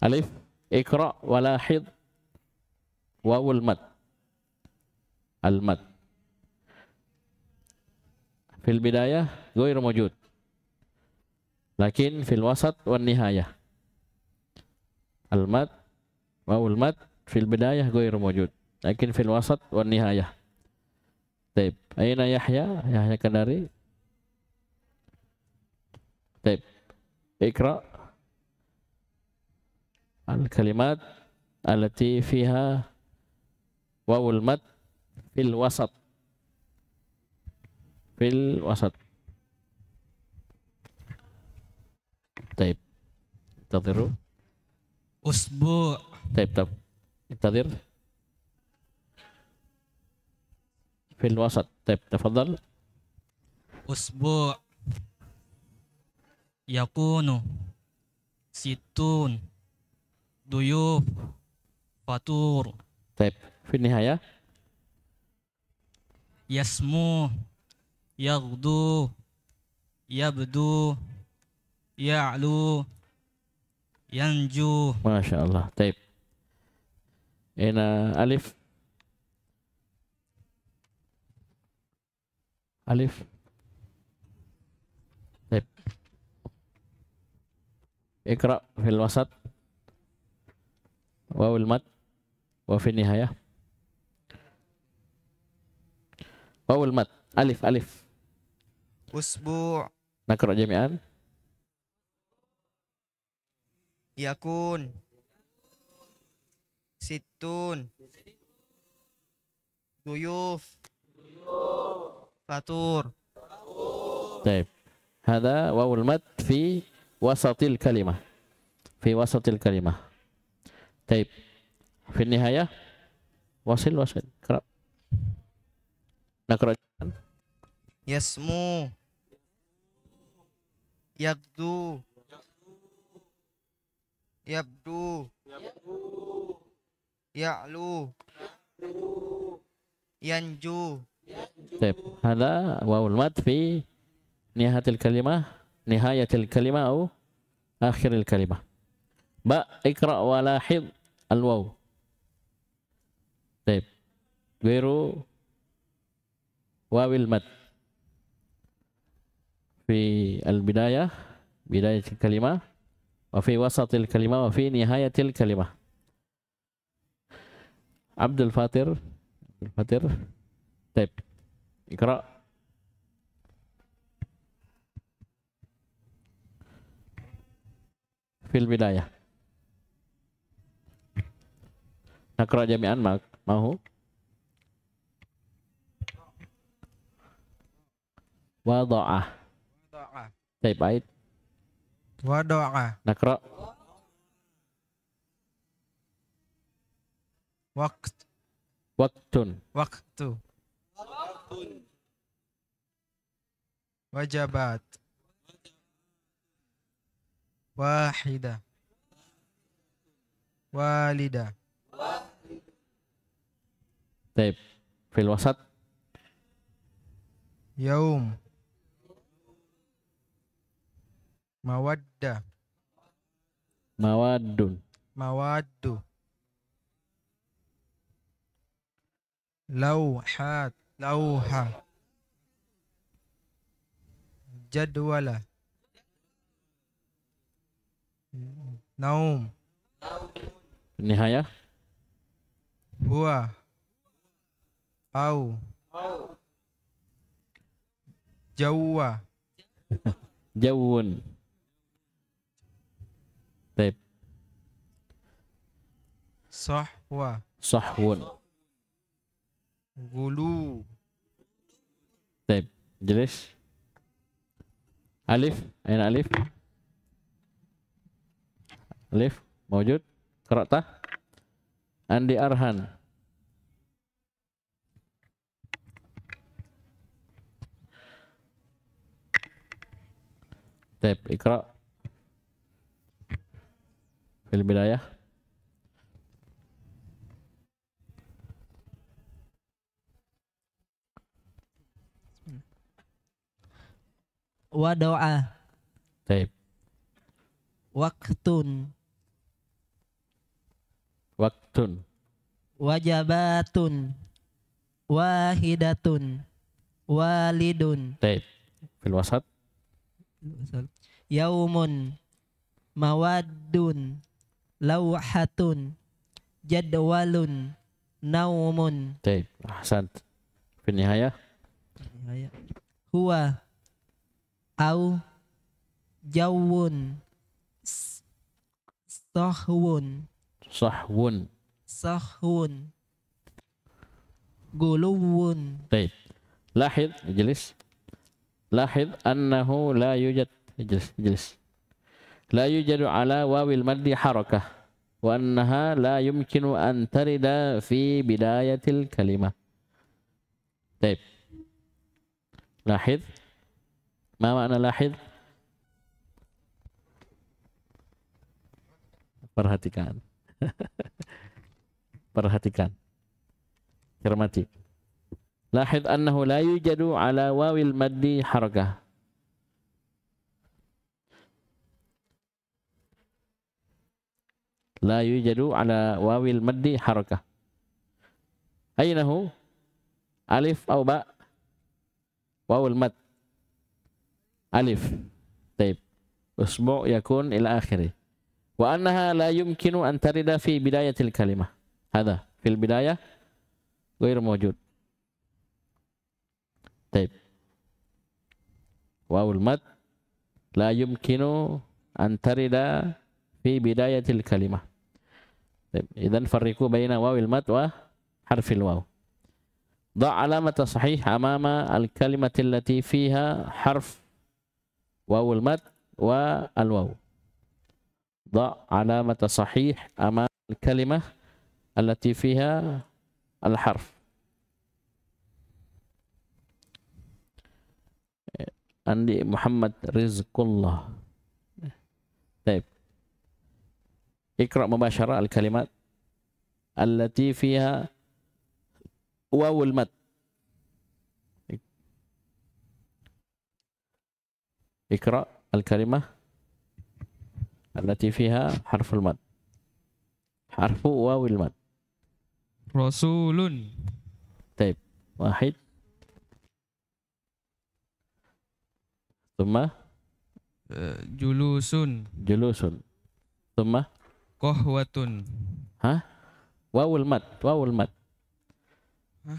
Alif Ikra, walahid wawul Mat, al Mat. fil bidayah ghair mawjud lakin fil wasat wan nihayah al Mat, wawul Mat, fil bidayah ghair mawjud lakin fil wasat wan nihayah Taib. Aina Yahya, Yahya Kanari. Taib. Ikra. Al-kalimat allati fiha wawul mat fil wasat. Fil wasat. Taib. Tadiru. Usbu. Taib, taib. Tadir. في الوسط طيب تفضل أسبوع يكون ستون ضيوف فطور طيب في النهاية يسمو يغدو يبدو يعلو ينجو ما شاء الله طيب هنا ألف Alif. Taip. Ikra fil wasat. Wawil mat. Wafil nihayah. Wawil mat. Alif, alif. Usbu' Nakro jami'an. Yakun. Situn. Duyuf. Duyuf. Fatur. Baik. Hada wawul mat fi wasatil kalimah. Fi wasatil kalimah. Baik. Fi nihaya. Wasil wasil. Kerap. Nakra. Yasmu. Yakdu. Yabdu. Ya'lu. Ya'lu. Yanju. طيب هذا واو المد في نهاية الكلمة نهاية الكلمة أو آخر الكلمة ب اقرأ ولاحظ الواو طيب غير واو المد في البداية بداية الكلمة وفي وسط الكلمة وفي نهاية الكلمة عبد الفاطر عبد الفاطر طيب اقرا في البدايه نقرا جميعا ما ما هو وضع طيب عيد وضع نقرا وقت وقت وقت wajabat wahida walida Taib fil wasat yaum mawadda mawaddun mawaddu lauhat lauha jadwala naum nihaya huwa au jawwa jawun Taib. Sahwa. Sahwun. Gulu. Taib. Jelas? Alif, ayana Alif. Alif, mewujud. Kerata. Andi Arhan. Tep, ikra. Film Bidayah. wa doa. Baik. Waktun. Waktun. Wajabatun. Wahidatun. Walidun. Baik. Fil wasat. Yaumun. Mawaddun. Lauhatun. Jadwalun. Naumun. Baik. Ahsan. Fin nihayah, Huwa au jawun sahwun sahwun sahwun guluwun baik lahid jelis lahid annahu la yujad jelis jelis la yujadu ala wawil maddi harakah wa annaha la yumkinu an tarida fi bidayatil kalimah baik lahid ما makna lahid? Perhatikan. Perhatikan. Cermati. Lahid annahu la yujadu ala wawil maddi harakah. La yujadu ala wawil maddi harakah. Ainahu? Alif au ba? Wawul mad. ألف طيب أسبوع يكون إلى آخره وأنها لا يمكن أن ترد في بداية الكلمة هذا في البداية غير موجود طيب واو المد لا يمكن أن ترد في بداية الكلمة طيب إذا فرقوا بين واو المد وحرف الواو ضع علامة صحيح أمام الكلمة التي فيها حرف واو المد والواو ضع علامة صحيح أمام الكلمة التي فيها الحرف عندي محمد رزق الله طيب اقرأ مباشرة الكلمات التي فيها واو المد Ikra al-kalimah karimah Allati fiha harful mad Harfu wawil mad Rasulun Taib Wahid Tumma uh, eh, Julusun Julusun Tumma Kohwatun Hah? Wawul mad Wawul mad Hah?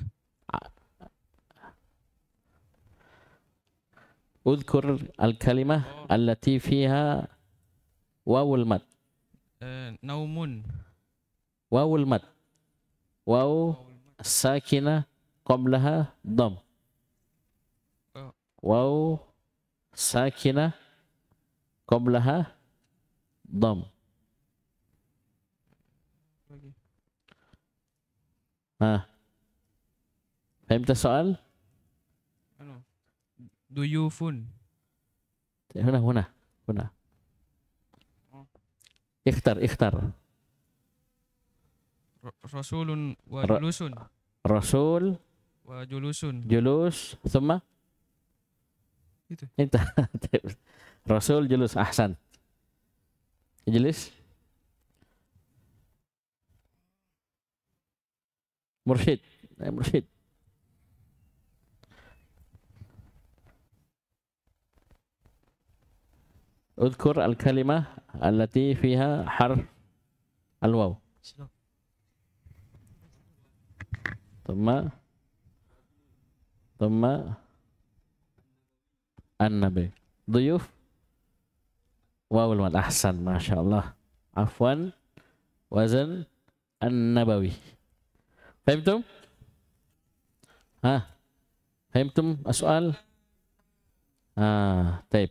اذكر الكلمة التي فيها واو المد آه، نوم واو المد واو الساكنة قبلها ضم آه. واو ساكنة قبلها ضم ها فهمت السؤال؟ duyufun ya, mana هنا هنا اختر اختر رسول وجلوس رسول وجلوس جلوس ثم itu. Rasul julus ahsan. Jelis? Mursyid. Eh, mursyid. اذكر الكلمة التي فيها حرف الواو ثم ثم النبي ضيوف واو الواو أحسن ما شاء الله عفوا وزن النبوي فهمتم؟ ها فهمتم السؤال؟ آه طيب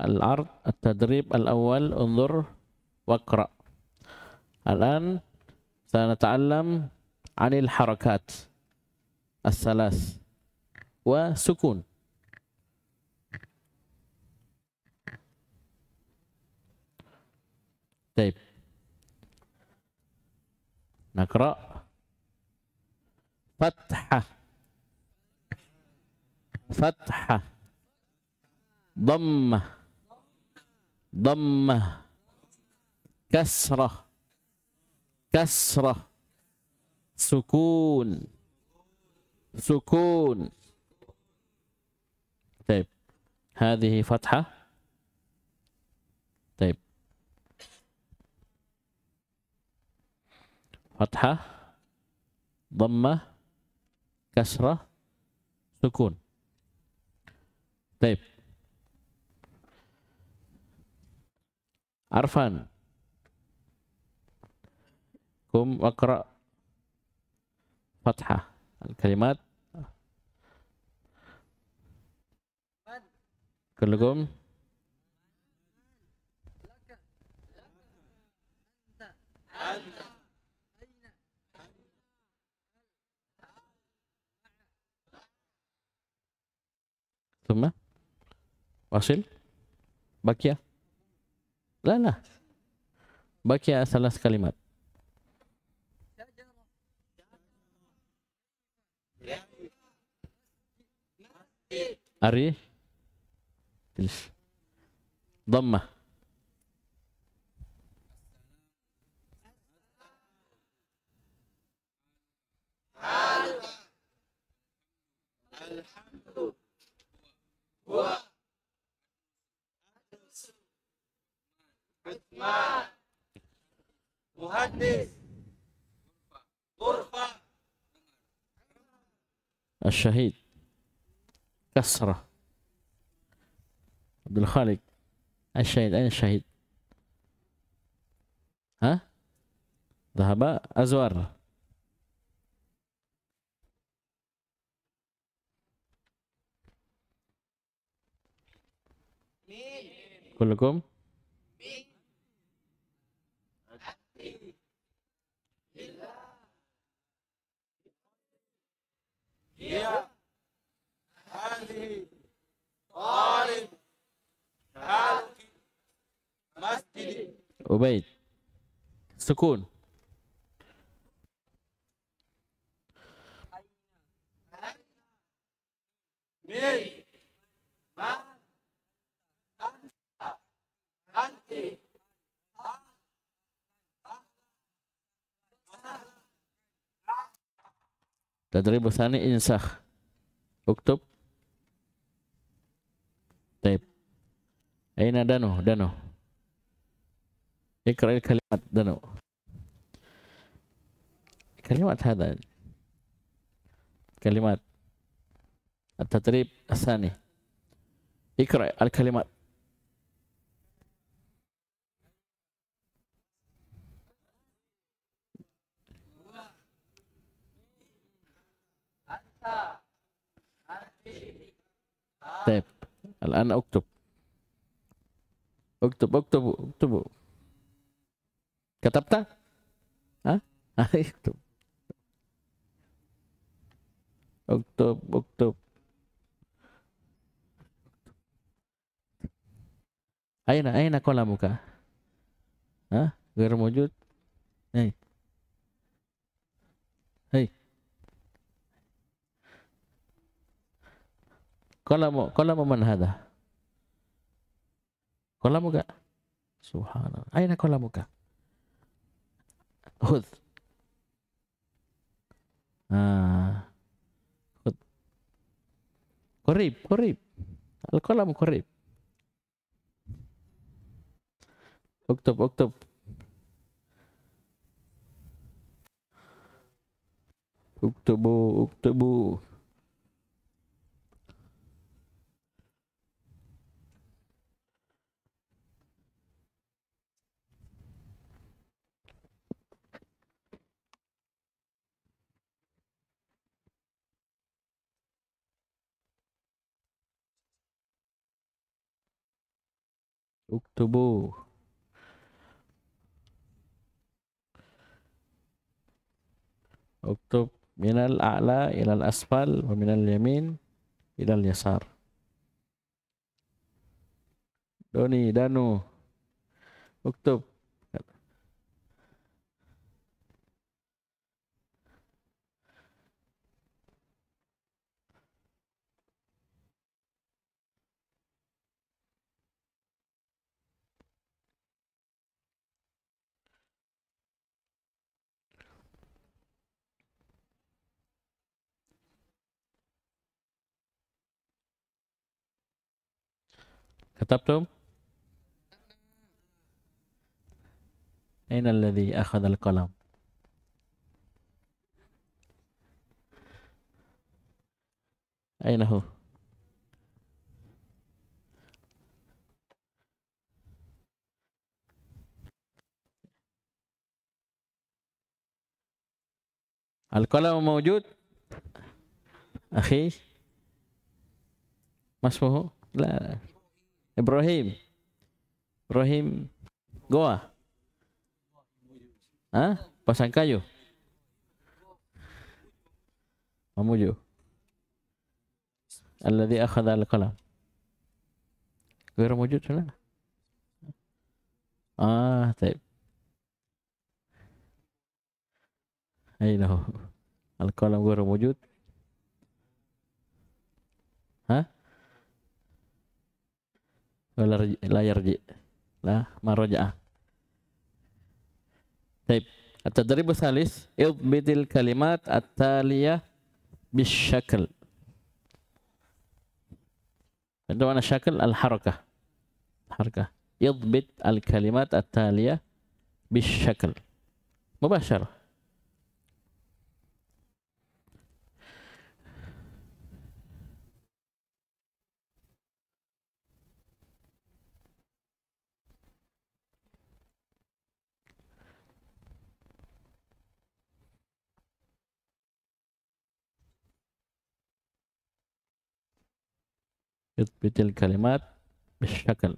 العرض التدريب الأول انظر واقرأ الآن سنتعلم عن الحركات الثلاث وسكون طيب نقرأ فتحة فتحة ضمه ضمه كسره كسره سكون سكون طيب هذه فتحه طيب فتحه ضمه كسره سكون طيب عرفان قم اقرأ فتحة الكلمات كلكم ثم واصل بكيه Lah lah. Baki salah sekalimat. Ari. Terus. ماء مهندس غرفة الشهيد كسرة عبد الخالق الشهيد أين الشهيد؟ ها؟ ذهب أزوار كلكم هي هذه طالب حالك مسجدي أبيد سكون من Tadribu Thani Insah Uktub Taib Aina Danu Danu Ikra'il kalimat Danu Kalimat hadha Kalimat At-tadrib Thani al kalimat تاب الآن أكتب اكتب اكتب اكتب كتبت ها اكتب اكتب اكتب أين أين قلمك؟ ها غير موجود؟ أي Kalamu, kalamu man hadha? Kalamuka? Subhanallah. Aina kalamuka? Hud. Ah. Hud. Korib, korib. Al-kalamu korib. Uktub, uktub. Uktubu, uktubu. uktubu uktub minal a'la ilal asfal wa minal yamin ilal yasar Doni Danu uktub كتبتم أين الذي أخذ القلم أين هو القلم موجود أخي ما اسمه لا, لا. Ibrahim. Ibrahim goa. Hah? Pasang kayu. Mamuju. Alladhi akhadha al-qalam. Gair mujud sana. Ah, طيب. ayo, al القلم غير موجود layar yarji la maroja. Ah. Taib. At-tadribu salis idbitil kalimat at-taliyah bisyakl. Itu mana syakl al-harakah. Harakah. Idbit al-kalimat at-taliyah bisyakl. Mubashar. yuthbitil kalimat bisyakal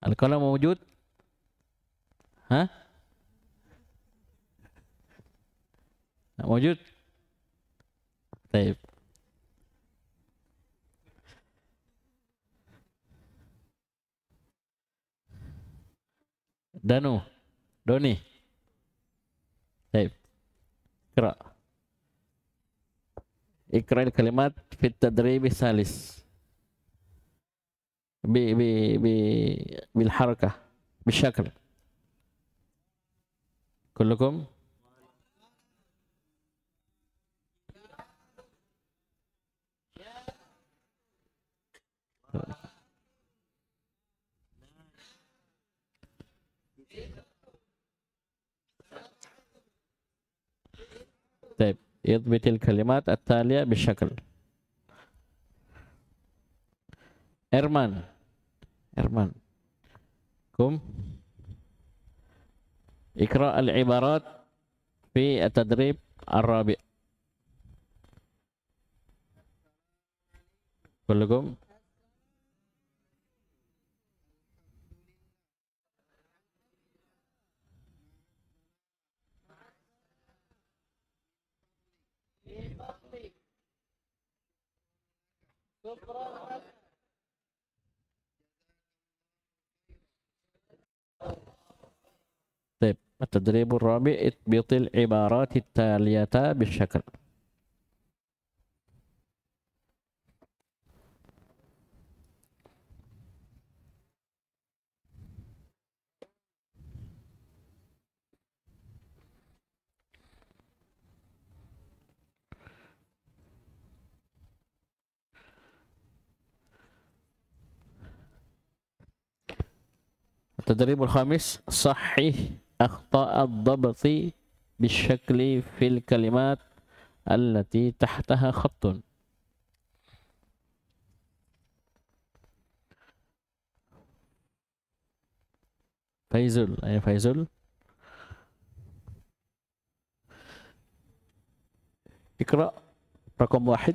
Al-Qalam mewujud Hah? Nah, mewujud Taib Danu Doni. kira, Ikra. kalimat fit tadribi salis. Bi bi bi bil harakah, bi طيب اضبط الكلمات التالية بشكل إرمان إرمان كم اقرأ العبارات في التدريب الرابع كلكم التدريب الرابع اضبط العبارات التالية بالشكل التدريب الخامس صحيح أخطاء الضبط بالشكل في الكلمات التي تحتها خط فيزل أي فيزل اقرأ رقم واحد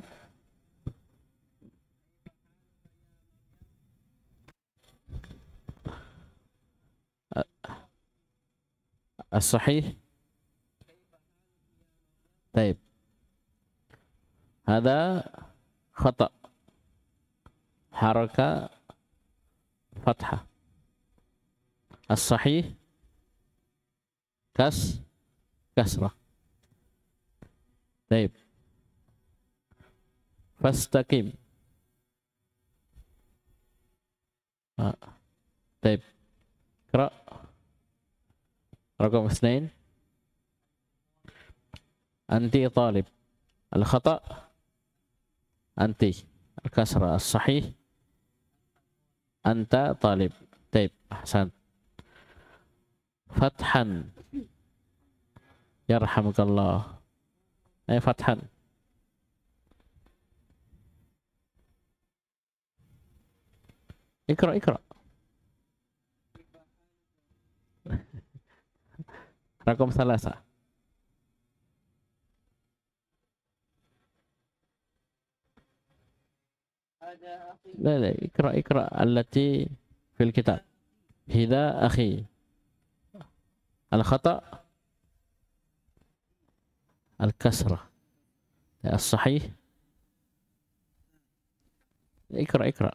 الصحيح طيب هذا خطأ حركة فتحة الصحيح كس كسرة طيب فاستقيم آه. طيب اقرأ رقم اثنين أنت طالب الخطأ أنت الكسرة الصحيح أنت طالب طيب أحسنت فتحا يرحمك الله أي فتحا اقرأ اقرأ رقم ثلاثة لا لا اقرأ اقرأ التي في الكتاب هذا أخي الخطأ الكسرة الصحيح اقرأ اقرأ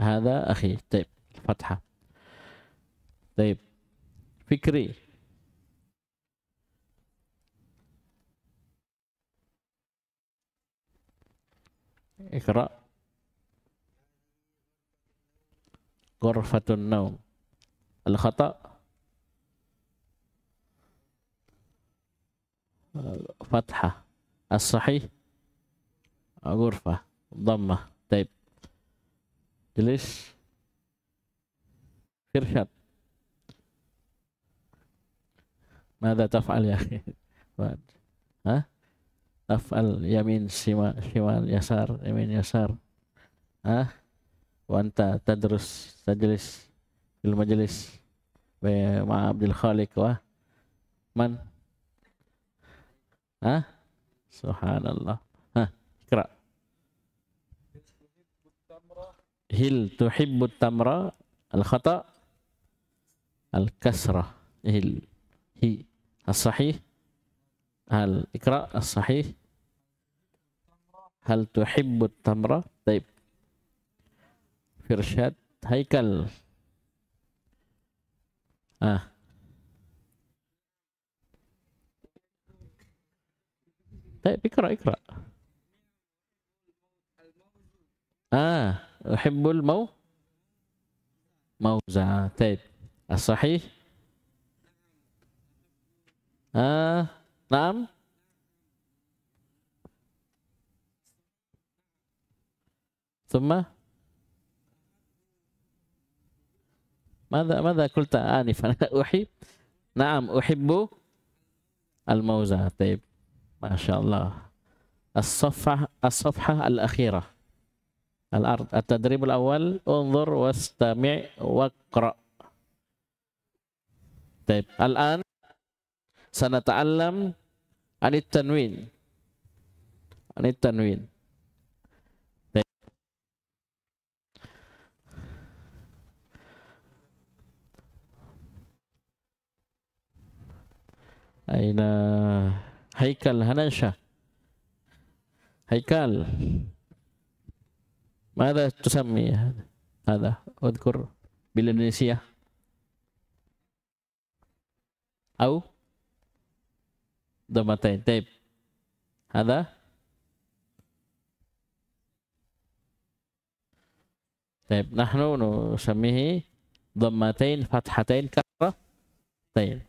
هذا أخي طيب الفتحة طيب Fikri. ekra Ghurfatun naum. Al-khata. Fathah. As-sahih. Ghurfah. Dhammah. Taib. Jelas. firshad Mada taf'al ya akhi? Hah? Taf'al yamin sima, shimal yasar, yamin yasar. Hah? Wanta tadrus tajlis fil majlis ma'a khalik wa man? Hah? Subhanallah. Hah, ikra. Hil tuhibbut tamra al khata al kasrah hil الصحيح هل اقرأ الصحيح هل تحب التمرة طيب فرشاد هيكل آه طيب اقرأ اقرأ آه أحب المو موزع طيب الصحيح آه نعم ثم ماذا ماذا قلت آنفا أحب نعم أحب الموزع طيب ما شاء الله الصفحة الصفحة الأخيرة الأرض التدريب الأول انظر واستمع واقرأ طيب الآن Sana sanata'allam anit tanwin anit tanwin Aina Haikal Hanansyah Haikal Mada tusami Ada Udkur Bila Indonesia Au Au domatain. Taip. Ada? Taip. Nahnu nu samihi domatain fathatain kasra. Taip.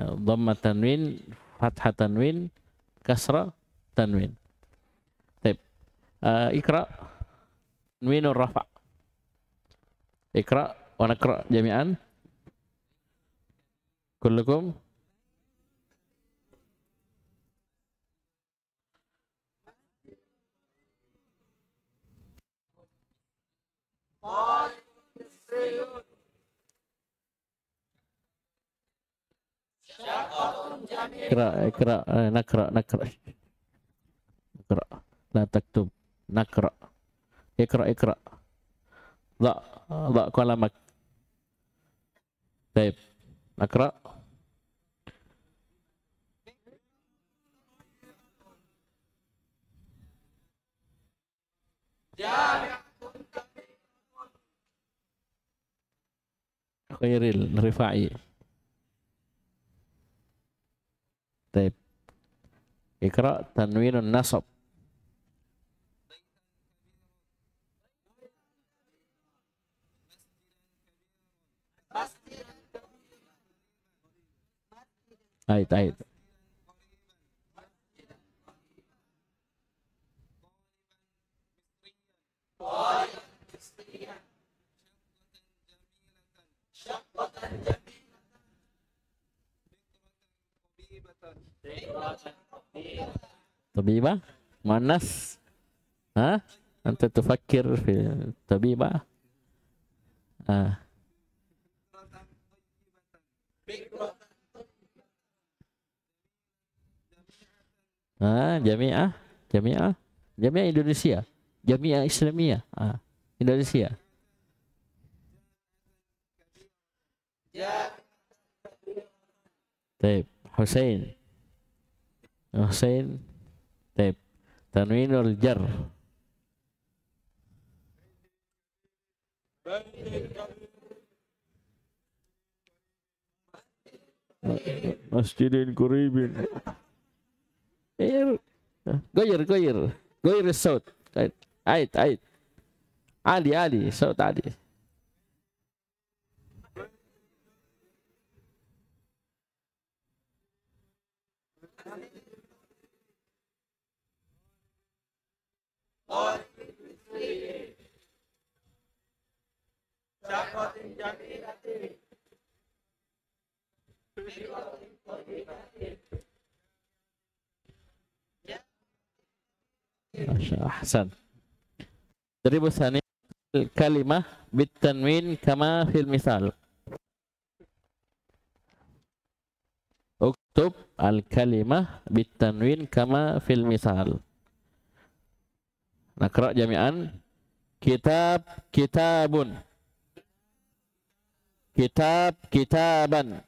Domat tanwin, fathat tanwin, kasra tanwin. Taip. Uh, ikra. Tanwinur rafa. Ikra. Wanakra jami'an. Kullukum. nak nak kira, nakra, nak kera La kera Nakra. Ikra, ikra. Dha, dha kalamak. Baik. Nakra. Khairil Rifai. Taib. Ikra tanwinun nasab. Ayat, ayat. طبيبة مؤنث ها أنت تفكر في طبيبة آه. Ah, jamiah, jamiah, jamiah Indonesia, jamiah Islamia, ah, Indonesia. Taib, Hussein. Husain Taib Tanwinul Jar Masjidin Kuribin Goyer Goyer Goyer Saud Ait Ait Ait Ali Ali Saud Ali Ahsan. Jadi busani kalimah bitanwin kama fil misal. Uktub al kalimah bitanwin kama fil misal. Nah, kera jami'an kitab kitabun. Kitab kitaban.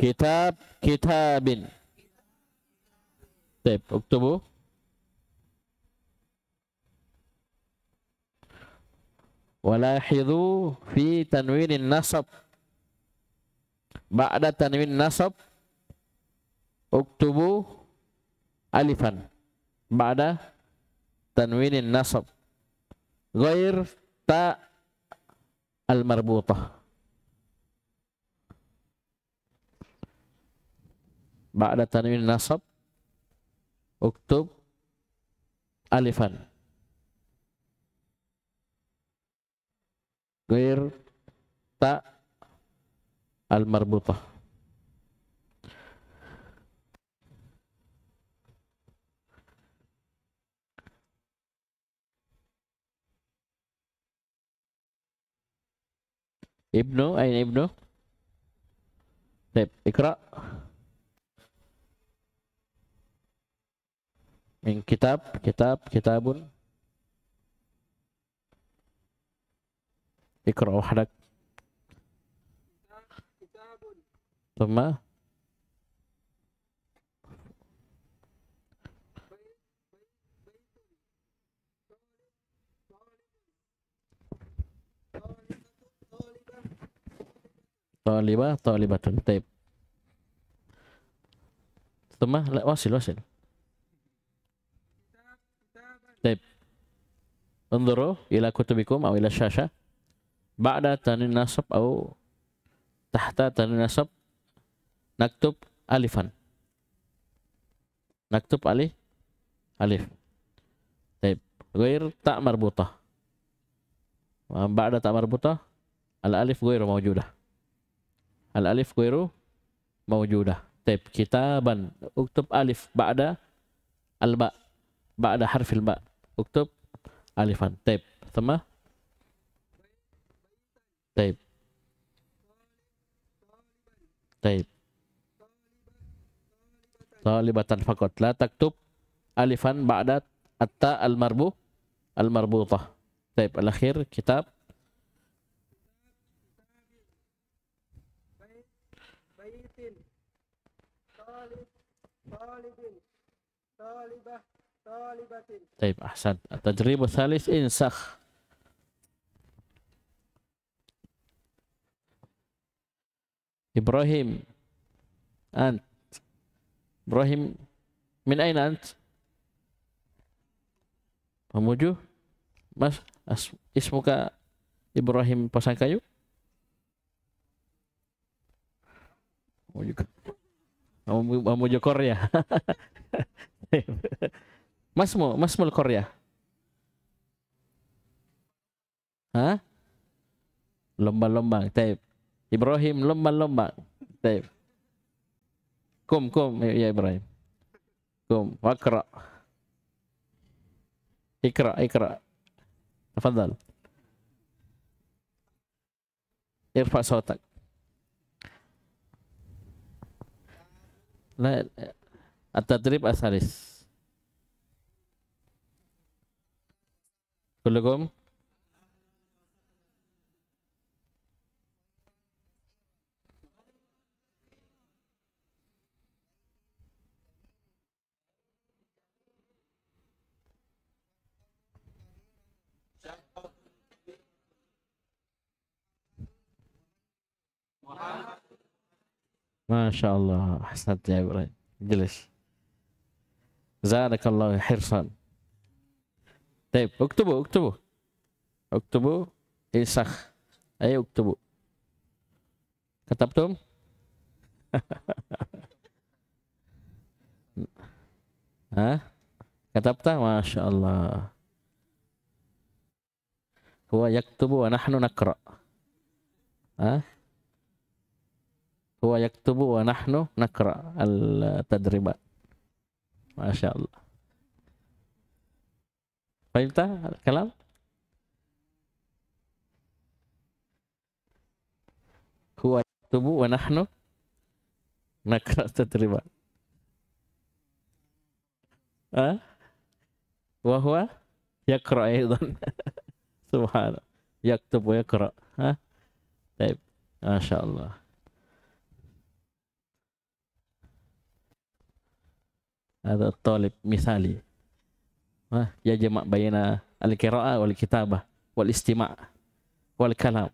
Kitab kitabin. Baik, uktubu. Walahidhu fi tanwinin nasab. Ba'da tanwin nasab. Uktubu alifan. Ba'da tanwinin nasab ghair ta al marbutah ba'da tanwin nasab uktub alifan ghair ta al marbutah Ibnu, Ain Ibnu. Sip, Iqra. Min kitab, kitab, kitabun. Iqra wahdak. Kitab, kitabun. Tumma. talibah talibatun taib ثم لا واصل واصل طيب انظروا إلى كتبكم أو إلى الشاشة بعد تنوين النصب أو تحت تنوين النصب نكتب ألفا نكتب ألف ألف طيب غير تاء مربوطة بعد تاء مربوطة الألف غير موجودة Al-alif ghairu mawjudah. Taib kitaban. Uktub alif ba'da al-ba. Ba'da harfil ba. Uktub alifan. Taib. sama Taib. Taib. Talibatan fakot. La taktub alifan ba'da atta al-marbu al-marbutah. Taib. Al-akhir kitab. Taib Ahsan atau jeribu salis insak. Ibrahim Ant Ibrahim Min Ain Ant Pemuju Mas as, Ismuka Ibrahim Pasang Kayu Pemuju Pemuju Korea Mas Masmul Korea. Hah? Lomba-lomba, taib. Ibrahim lomba-lomba, taib. Kum, kum, ya, ya Ibrahim. Kum, wakra. Ikra, ikra. Tafadhal. Irfa sautak. لا التدريب Asaris. كلكم ما شاء الله احسنت يا ابراهيم جلس زادك الله حرفا طيب اكتبوا اكتبوا اكتبوا إيسخ أي اكتبوا كتبتم ها كتبت ما شاء الله هو يكتب ونحن نقرأ ها هو يكتب ونحن نقرأ التدريبات ما شاء الله Pak Ibta, kelam? Kuat tubuh wa nahnu nakra terima. Ah? Wa huwa yaqra aidan. Subhanallah. Yaktub wa yaqra. Ha? Baik. Masyaallah. Ada talib misalnya ya jamak bayna al-qira'ah wal kitabah wal istima' wal kalam.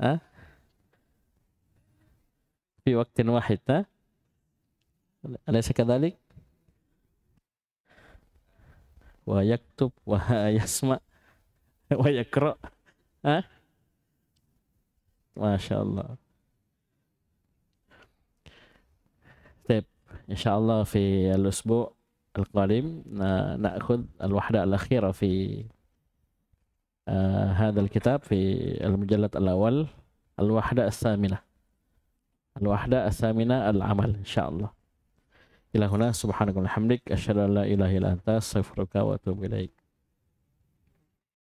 Hah? Fi waktin wahid, ha? Alaysa kadhalik? Wa yaktub wa yasma' wa yakra' ha? Masya Allah. طيب إن Allah fi في القادم نأخذ الوحدة الأخيرة في آه، هذا الكتاب في المجلد الأول الوحدة الثامنة الوحدة الثامنة العمل إن شاء الله إلى هنا سبحانك وبحمدك أشهد أن لا إله إلا أنت أستغفرك وأتوب إليك